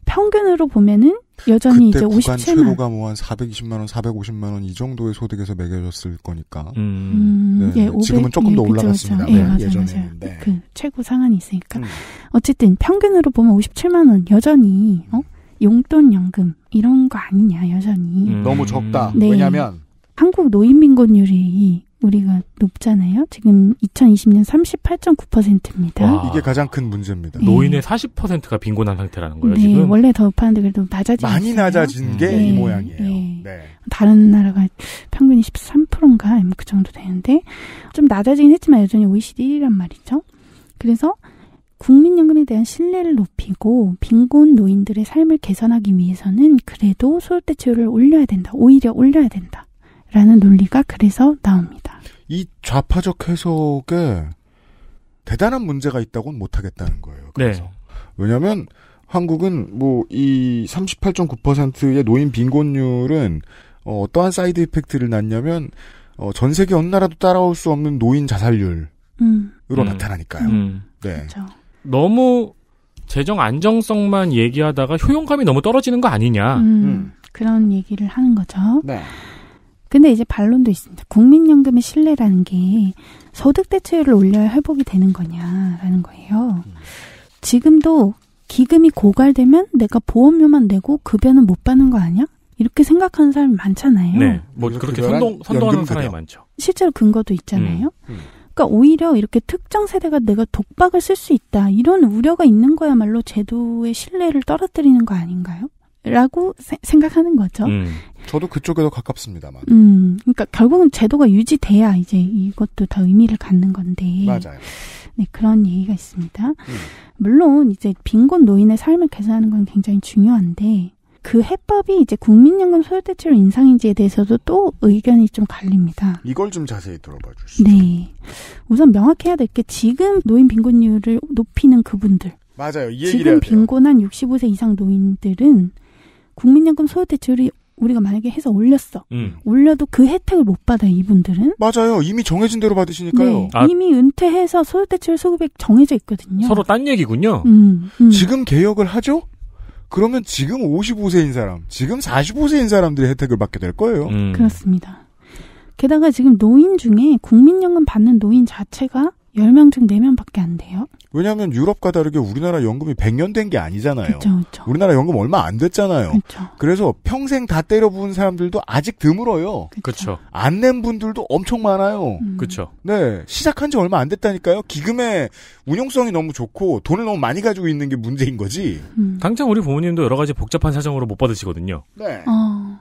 평균으로 보면은 여전히 이제 57만 최고가 뭐 한 420만 원, 450만 원 이 정도의 소득에서 매겨졌을 거니까. 음, 음 네. 예, 500, 지금은 조금 더 올라갔습니다. 그렇죠. 예, 네, 맞아요, 예전에. 맞아요. 네. 그 최고 상한이 있으니까. 음. 어쨌든 평균으로 보면 57만 원 여전히 어? 용돈 연금 이런 거 아니냐 여전히. 음. 너무 적다. 네. 왜냐면 한국 노인민건율이 우리가 높잖아요. 지금 2020년 38.9%입니다. 와, 이게 가장 큰 문제입니다. 네. 노인의 40%가 빈곤한 상태라는 거예요. 네, 지금 원래 더 파는데 그래도 낮아진 많이 낮아진 게이 네, 모양이에요. 네. 네. 다른 나라가 평균이 13%인가 그 정도 되는데 좀 낮아지긴 했지만 여전히 OECD 1위란 말이죠. 그래서 국민연금에 대한 신뢰를 높이고 빈곤 노인들의 삶을 개선하기 위해서는 그래도 소득대체율을 올려야 된다. 오히려 올려야 된다. 라는 논리가 그래서 나옵니다. 이 좌파적 해석에 대단한 문제가 있다고는 못하겠다는 거예요. 네. 그래서. 네. 왜냐면 한국은 뭐 이 38.9%의 노인 빈곤율은 어, 떠한 사이드 이펙트를 낳냐면 어, 전 세계 어느 나라도 따라올 수 없는 노인 자살률으로 음. 나타나니까요. 음. 네. 그렇죠. 너무 재정 안정성만 얘기하다가 효용감이 너무 떨어지는 거 아니냐. 음, 음. 그런 얘기를 하는 거죠. 네. 근데 이제 반론도 있습니다. 국민연금의 신뢰라는 게 소득 대체율을 올려야 회복이 되는 거냐라는 거예요. 지금도 기금이 고갈되면 내가 보험료만 내고 급여는 못 받는 거 아니야? 이렇게 생각하는 사람이 많잖아요. 네. 뭐 그렇게 선동, 선동하는 사람이 많죠. 실제로 근거도 있잖아요. 음. 음. 그러니까 오히려 이렇게 특정 세대가 내가 독박을 쓸 수 있다. 이런 우려가 있는 거야말로 제도의 신뢰를 떨어뜨리는 거 아닌가요? 라고 생각하는 거죠. 음. 저도 그쪽에 더 가깝습니다만. 음, 그러니까 결국은 제도가 유지돼야 이제 이것도 더 의미를 갖는 건데. 맞아요. 네, 그런 얘기가 있습니다. 음. 물론 이제 빈곤 노인의 삶을 개선하는 건 굉장히 중요한데 그 해법이 이제 국민연금 소요대출 인상인지에 대해서도 또 의견이 좀 갈립니다. 이걸 좀 자세히 들어봐 주시죠. 네, 우선 명확해야 될 게 지금 노인 빈곤율을 높이는 그분들. 맞아요. 지금 빈곤한 65세 이상 노인들은 국민연금 소요대출이 우리가 만약에 해서 올렸어. 음. 올려도 그 혜택을 못 받아 요 이분들은. 맞아요. 이미 정해진 대로 받으시니까요. 네. 아. 이미 은퇴해서 소요대출 소급액 정해져 있거든요. 서로 딴 얘기군요. 음, 음. 지금 개혁을 하죠? 그러면 지금 55세인 사람, 지금 45세인 사람들이 혜택을 받게 될 거예요. 음. 그렇습니다. 게다가 지금 노인 중에 국민연금 받는 노인 자체가 10명 중 4명밖에 안 돼요. 왜냐하면 유럽과 다르게 우리나라 연금이 100년 된 게 아니잖아요. 그쵸, 그쵸. 우리나라 연금 얼마 안 됐잖아요. 그쵸. 그래서 평생 다 때려 부은 사람들도 아직 드물어요. 그렇죠. 안 낸 분들도 엄청 많아요. 음. 그렇죠. 네, 시작한 지 얼마 안 됐다니까요. 기금의 운용성이 너무 좋고 돈을 너무 많이 가지고 있는 게 문제인 거지. 음. 당장 우리 부모님도 여러 가지 복잡한 사정으로 못 받으시거든요. 네. 어.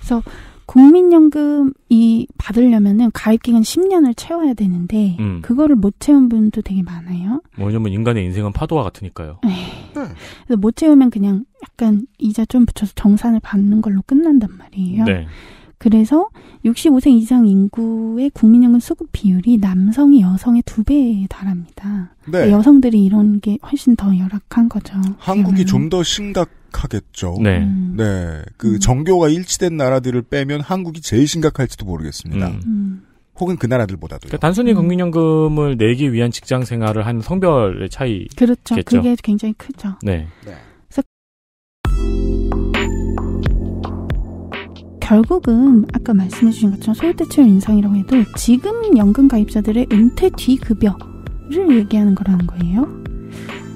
그래서 국민연금이 받으려면은 가입기간 10년을 채워야 되는데 음. 그거를 못 채운 분도 되게 많아요. 뭐냐면 인간의 인생은 파도와 같으니까요. 네. 그래서 못 채우면 그냥 약간 이자 좀 붙여서 정산을 받는 걸로 끝난단 말이에요. 네. 그래서 65세 이상 인구의 국민연금 수급 비율이 남성이 여성의 두 배에 달합니다. 네. 그러니까 여성들이 이런 게 훨씬 더 열악한 거죠. 한국이 좀 더 심각 심각하겠죠. 네. 음. 네. 그 음. 정교가 일치된 나라들을 빼면 한국이 제일 심각할지도 모르겠습니다. 음. 음. 혹은 그 나라들보다도. 그러니까 단순히 국민연금을 음. 내기 위한 직장 생활을 한 성별의 차이. 그렇죠. 그게 굉장히 크죠. 네. 네. 결국은 아까 말씀해주신 것처럼 소득대출 인상이라고 해도 지금 연금 가입자들의 은퇴 뒤 급여를 얘기하는 거라는 거예요.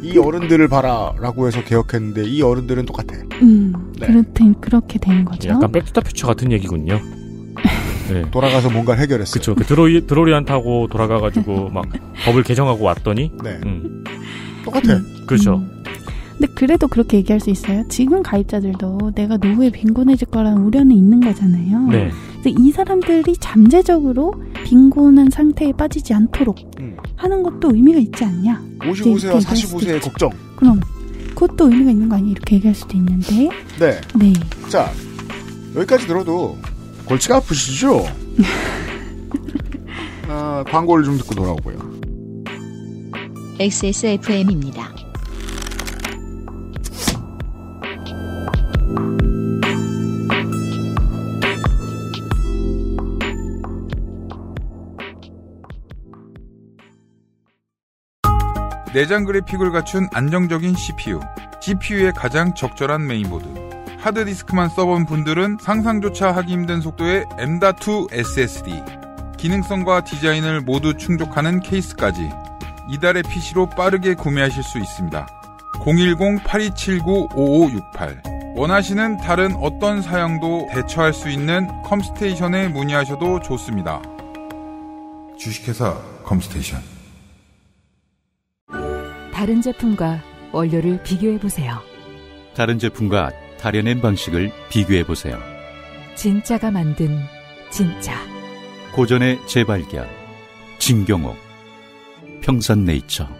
이 어른들을 봐라라고 해서 개혁했는데 이 어른들은 똑같아. 음, 네. 그렇든 그렇게 되는 거죠. 약간 백투더퓨처 같은 얘기군요. 네. 돌아가서 뭔가 해결했어요. 그쵸. 그 드로이, 드로리안 타고 돌아가가지고 막 법을 개정하고 왔더니. 네. 음. 똑같아. 음, 그렇죠. 음. 근데 그래도 그렇게 얘기할 수 있어요. 지금 가입자들도 내가 노후에 빈곤해질 거라는 우려는 있는 거잖아요. 네. 근데 이 사람들이 잠재적으로 빈곤한 상태에 빠지지 않도록 음. 하는 것도 의미가 있지 않냐. 55세와 45세의 걱정. 그럼 그것도 의미가 있는 거 아니에요? 이렇게 얘기할 수도 있는데. 네. 네. 자, 여기까지 들어도 골치가 아프시죠? 아, 광고를 좀 듣고 돌아오고요. XSFM입니다. 내장 그래픽을 갖춘 안정적인 CPU, GPU의 가장 적절한 메인보드. 하드디스크만 써본 분들은 상상조차 하기 힘든 속도의 M.2 SSD. 기능성과 디자인을 모두 충족하는 케이스까지 이달의 PC로 빠르게 구매하실 수 있습니다. 010-8279-5568 원하시는 다른 어떤 사양도 대처할 수 있는 컴스테이션에 문의하셔도 좋습니다. 주식회사 컴스테이션 다른 제품과 원료를 비교해 보세요. 다른 제품과 다려낸 방식을 비교해 보세요. 진짜가 만든 진짜 고전의 재발견 진경옥 평산네이처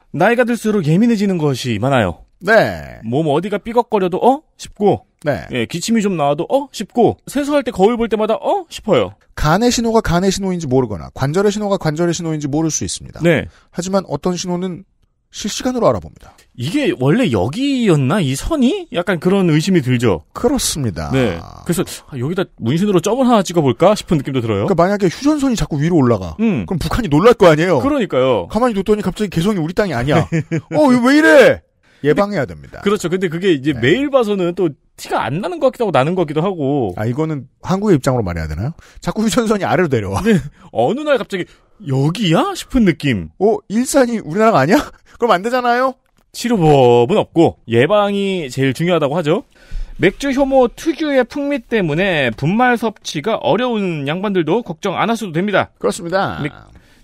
나이가 들수록 예민해지는 것이 많아요. 네. 몸 어디가 삐걱거려도 어? 싶고 네. 예, 기침이 좀 나와도 어? 싶고 세수할 때 거울 볼 때마다 어? 싶어요. 간의 신호가 간의 신호인지 모르거나 관절의 신호가 관절의 신호인지 모를 수 있습니다. 네. 하지만 어떤 신호는 실시간으로 알아봅니다. 이게 원래 여기였나 이 선이? 약간 그런 의심이 들죠. 그렇습니다. 네. 그래서 아, 여기다 문신으로 점을 하나 찍어볼까 싶은 느낌도 들어요. 그러니까 만약에 휴전선이 자꾸 위로 올라가, 음. 그럼 북한이 놀랄 거 아니에요. 그러니까요. 가만히 뒀더니 갑자기 개성이 우리 땅이 아니야. 네. 어왜 이래? 예방해야 됩니다. 그렇죠. 근데 그게 이제 네. 매일 봐서는 또 티가 안 나는 것 같기도 하고 나는 것 같기도 하고. 아 이거는 한국의 입장으로 말해야 되나요? 자꾸 휴전선이 아래로 내려와. 네. 어느 날 갑자기 여기야? 싶은 느낌. 어, 일산이 우리나라 아니야? 그럼 안 되잖아요? 치료법은 없고 예방이 제일 중요하다고 하죠. 맥주 효모 특유의 풍미 때문에 분말 섭취가 어려운 양반들도 걱정 안 하셔도 됩니다. 그렇습니다. 맥,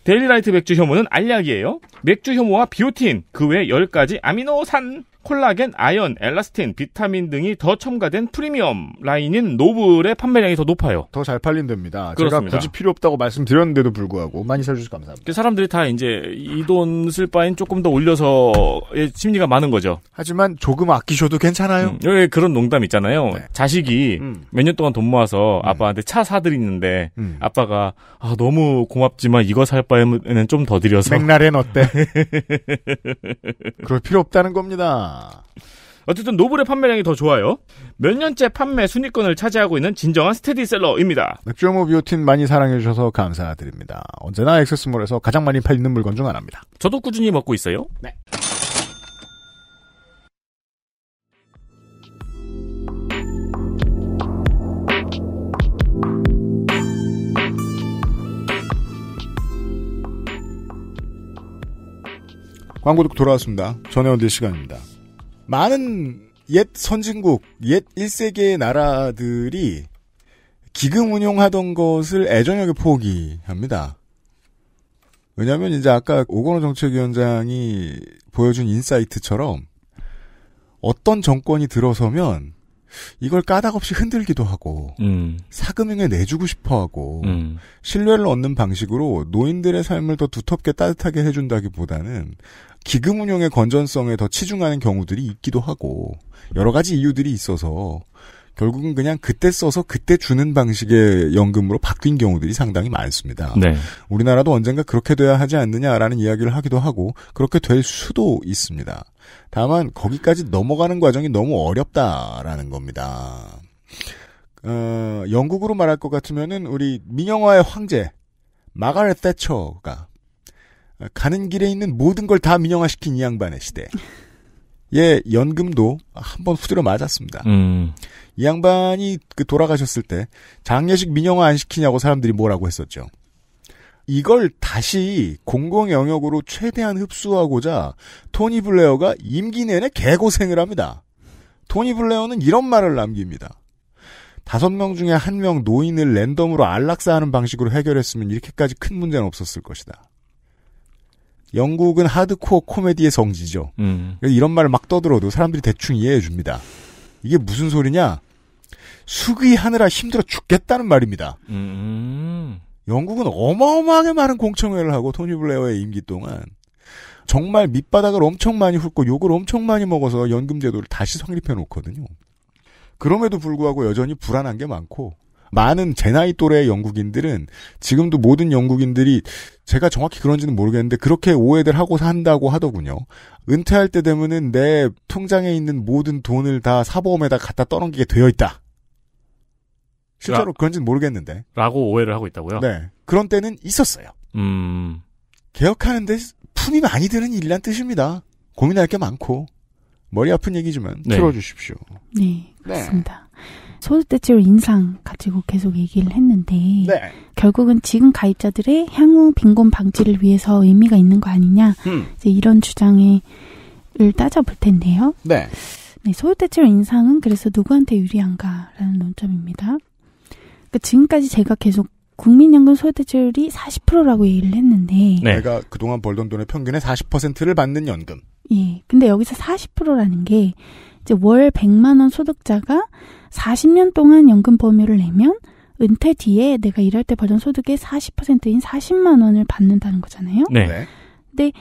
데일리라이트 맥주 효모는 알약이에요. 맥주 효모와 비오틴, 그외 10가지 아미노산, 콜라겐, 아연, 엘라스틴, 비타민 등이 더 첨가된 프리미엄 라인인 노블의 판매량이 더 높아요. 더 잘 팔린답니다. 그렇습니다. 제가 굳이 필요 없다고 말씀드렸는데도 불구하고 많이 사주셔서 감사합니다. 그 사람들이 다 이제 이 돈 쓸 바엔 조금 더올려서 심리가 많은 거죠. 하지만 조금 아끼셔도 괜찮아요. 음, 왜 예, 그런 농담 있잖아요. 네. 자식이 음. 몇년 동안 돈 모아서 음. 아빠한테 차 사드리는데 음. 아빠가 아, 너무 고맙지만 이거 살 바에는 좀 더 드려서 맥날엔 어때? 그럴 필요 없다는 겁니다. 어쨌든 노블의 판매량이 더 좋아요. 몇 년째 판매 순위권을 차지하고 있는 진정한 스테디셀러입니다. 맥주모 비오틴 많이 사랑해주셔서 감사드립니다. 언제나 액세스몰에서 가장 많이 팔리는 물건 중 하나입니다. 저도 꾸준히 먹고 있어요. 네. 광고 듣고 돌아왔습니다. 전혜원 딜 시간입니다. 많은 옛 선진국, 옛 1세기의 나라들이 기금 운용하던 것을 애정역에 포기합니다. 왜냐하면 이제 아까 오건호 정책위원장이 보여준 인사이트처럼 어떤 정권이 들어서면 이걸 까닭 없이 흔들기도 하고 음. 사금융에 내주고 싶어하고 음. 신뢰를 얻는 방식으로 노인들의 삶을 더 두텁게 따뜻하게 해준다기보다는 기금 운용의 건전성에 더 치중하는 경우들이 있기도 하고 여러 가지 이유들이 있어서 결국은 그냥 그때 써서 그때 주는 방식의 연금으로 바뀐 경우들이 상당히 많습니다. 네. 우리나라도 언젠가 그렇게 돼야 하지 않느냐라는 이야기를 하기도 하고 그렇게 될 수도 있습니다. 다만 거기까지 넘어가는 과정이 너무 어렵다라는 겁니다. 어, 영국으로 말할 것 같으면은 우리 민영화의 황제 마가렛 대처가 가는 길에 있는 모든 걸 다 민영화시킨 이 양반의 시대. 예, 연금도 한 번 후드려 맞았습니다. 음. 이 양반이 그 돌아가셨을 때 장례식 민영화 안 시키냐고 사람들이 뭐라고 했었죠. 이걸 다시 공공 영역으로 최대한 흡수하고자 토니 블레어가 임기 내내 개고생을 합니다. 토니 블레어는 이런 말을 남깁니다. 다섯 명 중에 한 명 노인을 랜덤으로 안락사하는 방식으로 해결했으면 이렇게까지 큰 문제는 없었을 것이다. 영국은 하드코어 코미디의 성지죠. 음. 이런 말을 막 떠들어도 사람들이 대충 이해해 줍니다. 이게 무슨 소리냐? 숙의하느라 힘들어 죽겠다는 말입니다. 음, 음. 영국은 어마어마하게 많은 공청회를 하고 토니 블레어의 임기 동안 정말 밑바닥을 엄청 많이 훑고 욕을 엄청 많이 먹어서 연금 제도를 다시 성립해 놓거든요. 그럼에도 불구하고 여전히 불안한 게 많고 많은 제 나이 또래의 영국인들은 지금도 모든 영국인들이 제가 정확히 그런지는 모르겠는데 그렇게 오해들 하고 산다고 하더군요. 은퇴할 때 되면은 내 통장에 있는 모든 돈을 다 사보험에다 갖다 떠넘기게 되어 있다. 실제로 그런지는 모르겠는데. 라고 오해를 하고 있다고요? 네. 그런 때는 있었어요. 음. 개혁하는데 품이 많이 드는 일이란 뜻입니다. 고민할 게 많고. 머리 아픈 얘기지만 네. 틀어주십시오. 네, 네. 그렇습니다. 네. 소득대체율 인상 가지고 계속 얘기를 했는데 네. 결국은 지금 가입자들의 향후 빈곤 방지를 위해서 의미가 있는 거 아니냐 음. 이제 이런 주장을 따져볼 텐데요. 네. 네, 소득대체율 인상은 그래서 누구한테 유리한가라는 논점입니다. 그러니까 지금까지 제가 계속 국민연금 소득대체율이 40%라고 얘기를 했는데 네. 내가 그동안 벌던 돈의 평균의 40%를 받는 연금. 예. 근데 여기서 40%라는 게 이제 월 100만 원 소득자가 40년 동안 연금 보험료를 내면 은퇴 뒤에 내가 일할 때 벌던 소득의 40%인 40만 원을 받는다는 거잖아요. 네. 네. 근데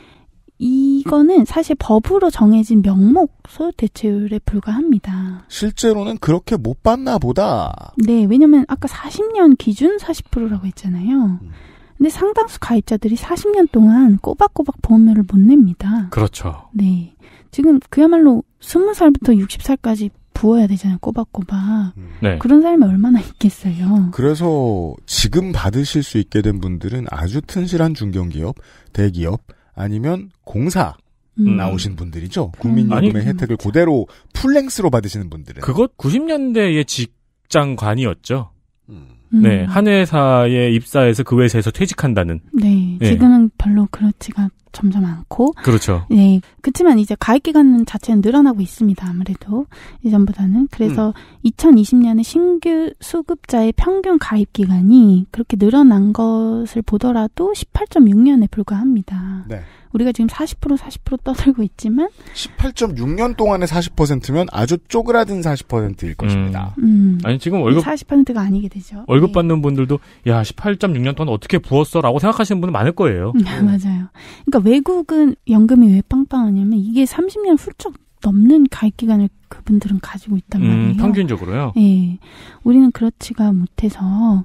이거는 사실 법으로 정해진 명목 소득 대체율에 불과합니다. 실제로는 그렇게 못 받나 보다. 네, 왜냐면 아까 40년 기준 40%라고 했잖아요. 음. 근데 상당수 가입자들이 40년 동안 꼬박꼬박 보험료를 못 냅니다. 그렇죠. 네. 지금 그야말로 스무 살부터 6 0 살까지 부어야 되잖아요. 꼬박꼬박. 음. 네. 그런 삶이 얼마나 있겠어요. 그래서 지금 받으실 수 있게 된 분들은 아주 튼실한 중견기업, 대기업 아니면 공사 음. 나오신 분들이죠. 음. 국민연금의 혜택을 그대로 풀랭스로 받으시는 분들은. 그것 90년대의 직장관이었죠. 음. 네, 한 회사에 입사해서 그 회사에서 퇴직한다는. 네, 네. 지금은 별로 그렇지가 점점 많고. 그렇죠. 네. 그렇지만 이제 가입 기간 은 자체는 늘어나고 있습니다. 아무래도 예전보다는. 그래서 음. 2020년에 신규 수급자의 평균 가입 기간이 그렇게 늘어난 것을 보더라도 18.6년에 불과합니다. 네. 우리가 지금 40% 40% 떠들고 있지만 18.6년 동안에 40%면 아주 쪼그라든 40%일 음. 것입니다. 음. 음. 아니 지금 월급 40%가 아니게 되죠. 월급 네. 받는 분들도 야 18.6년 동안 어떻게 부었어라고 생각하시는 분은 많을 거예요. 음. 맞아요. 그러니까 외국은 연금이 왜 빵빵하냐면 이게 30년 훌쩍 넘는 가입 기간을 그분들은 가지고 있단 음, 말이에요. 음, 평균적으로요. 예, 우리는 그렇지가 못해서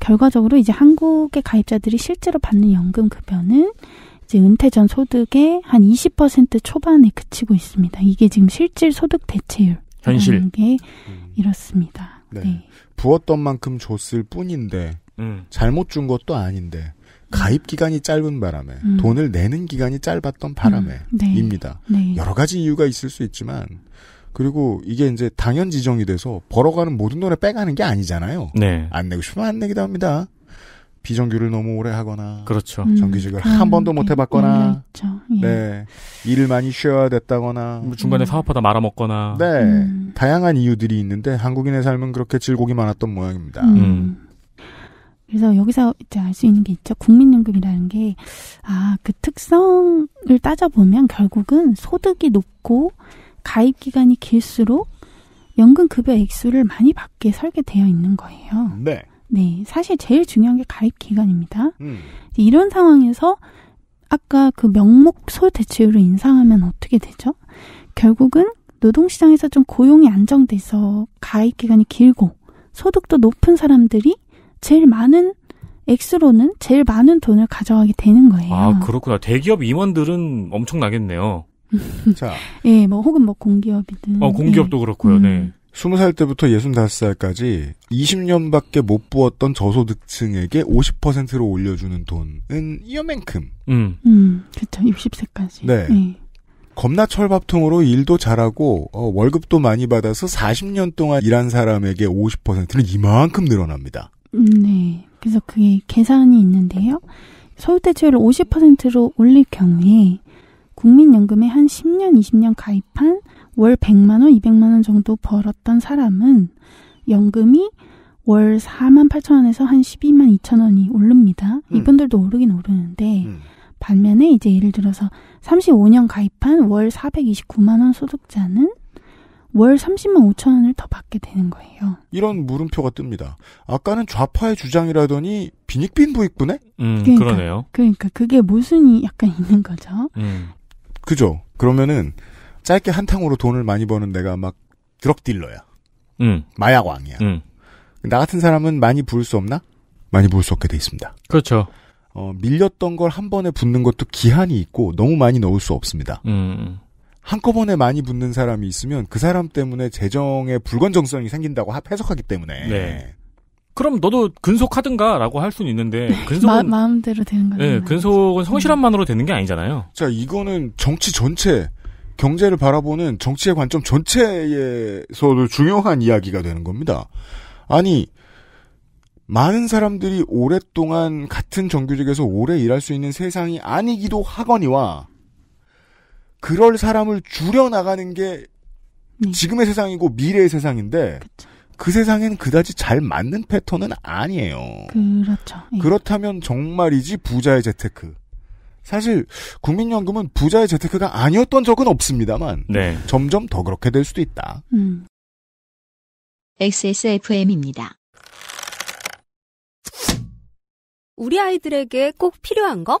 결과적으로 이제 한국의 가입자들이 실제로 받는 연금 급여는 이제 은퇴 전 소득의 한 20% 초반에 그치고 있습니다. 이게 지금 실질 소득 대체율 현실 게 음. 이렇습니다. 네. 네. 부었던 만큼 줬을 뿐인데 음. 잘못 준 것도 아닌데 가입 기간이 짧은 바람에 음. 돈을 내는 기간이 짧았던 바람에입니다. 음. 네. 네. 여러 가지 이유가 있을 수 있지만 그리고 이게 이제 당연 지정이 돼서 벌어가는 모든 돈을 빼가는 게 아니잖아요. 네. 안 내고 싶으면 안 내기도 합니다. 비정규를 너무 오래 하거나 그렇죠. 음, 정규직을 아, 한 번도 못 네. 해봤거나 예. 네 일을 많이 쉬어야 됐다거나 뭐 중간에 음. 사업하다 말아먹거나 네 음. 다양한 이유들이 있는데 한국인의 삶은 그렇게 질곡이 많았던 모양입니다. 음. 음. 그래서 여기서 이제 알 수 있는 게 있죠. 국민연금이라는 게, 아, 그 특성을 따져보면 결국은 소득이 높고 가입기간이 길수록 연금급여 액수를 많이 받게 설계되어 있는 거예요. 네. 네. 사실 제일 중요한 게 가입기간입니다. 음. 이런 상황에서 아까 그 명목 소요 대체율을 인상하면 어떻게 되죠? 결국은 노동시장에서 좀 고용이 안정돼서 가입기간이 길고 소득도 높은 사람들이 제일 많은 액수로는 제일 많은 돈을 가져가게 되는 거예요. 아, 그렇구나. 대기업 임원들은 엄청나겠네요. 자. 예, 뭐, 혹은 뭐, 공기업이든. 어, 공기업도 예. 그렇고요, 네. 음. 네. 20살 때부터 65살까지 20년밖에 못 부었던 저소득층에게 50%로 올려주는 돈은 이어만큼. 음. 음, 그쵸. 60세까지. 네. 예. 겁나 철밥통으로 일도 잘하고 어, 월급도 많이 받아서 40년 동안 일한 사람에게 50%는 이만큼 늘어납니다. 네. 그래서 그게 계산이 있는데요. 소울대체율을 50%로 올릴 경우에 국민연금에 한 10년, 20년 가입한 월 100만 원, 200만 원 정도 벌었던 사람은 연금이 월 4만 8천 원에서 한 12만 2천 원이 오릅니다. 음. 이분들도 오르긴 오르는데 음. 반면에 이제 예를 들어서 35년 가입한 월 429만 원 소득자는 월 30만 5천 원을 더 받게 되는 거예요. 이런 물음표가 뜹니다. 아까는 좌파의 주장이라더니 비익빈 부익부네? 음, 그러니까, 그러네요. 그러니까 그게 모순이 약간 있는 거죠. 음. 그죠. 그러면은 짧게 한탕으로 돈을 많이 버는 내가 막 드럭 딜러야. 음. 마약 왕이야. 음. 나 같은 사람은 많이 부을 수 없나? 많이 부을 수 없게 돼 있습니다. 그렇죠. 어, 밀렸던 걸 한 번에 붓는 것도 기한이 있고 너무 많이 넣을 수 없습니다. 음. 한꺼번에 많이 붙는 사람이 있으면 그 사람 때문에 재정의 불건정성이 생긴다고 해석하기 때문에. 네. 그럼 너도 근속하든가라고 할 수는 있는데 네. 근속은 마, 음대로 되는 거예요. 네, 근속은 성실함만으로 되는 게 아니잖아요. 자, 이거는 정치 전체 경제를 바라보는 정치의 관점 전체에서도 중요한 이야기가 되는 겁니다. 아니 많은 사람들이 오랫동안 같은 정규직에서 오래 일할 수 있는 세상이 아니기도 하거니와 그럴 사람을 줄여 나가는 게 네. 지금의 세상이고 미래의 세상인데 그쵸. 그 세상엔 그다지 잘 맞는 패턴은 아니에요. 그렇죠. 예. 그렇다면 정말이지 부자의 재테크. 사실 국민연금은 부자의 재테크가 아니었던 적은 없습니다만 네. 점점 더 그렇게 될 수도 있다. 음. XSFM입니다. 우리 아이들에게 꼭 필요한 것?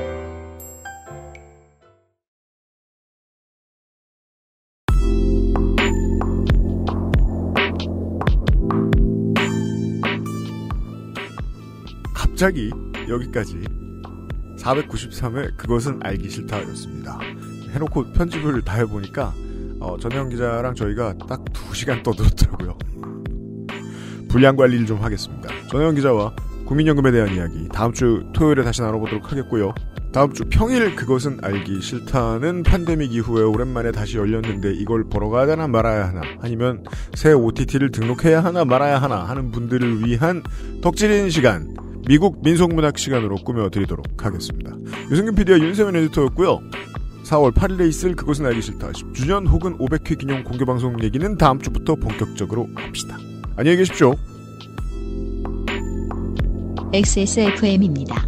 갑자기 여기까지 493회 그것은 알기 싫다였습니다. 해놓고 편집을 다 해보니까 어, 전영 기자랑 저희가 딱 2시간 떠들었더라고요. 분량 관리를 좀 하겠습니다. 전영 혜 기자와 국민연금에 대한 이야기 다음 주 토요일에 다시 나눠보도록 하겠고요. 다음 주 평일 그것은 알기 싫다는 팬데믹 이후에 오랜만에 다시 열렸는데 이걸 보러 가야 하나 말아야 하나 아니면 새 OTT를 등록해야 하나 말아야 하나 하는 분들을 위한 덕질인 시간 미국 민속문학 시간으로 꾸며드리도록 하겠습니다. 유승균 PD와 윤세민 에디터였고요. 4월 8일에 있을 그것은 알기 싫다 10주년 혹은 500회 기념 공개방송 얘기는 다음 주부터 본격적으로 합시다. 안녕히 계십시오. XSFM입니다.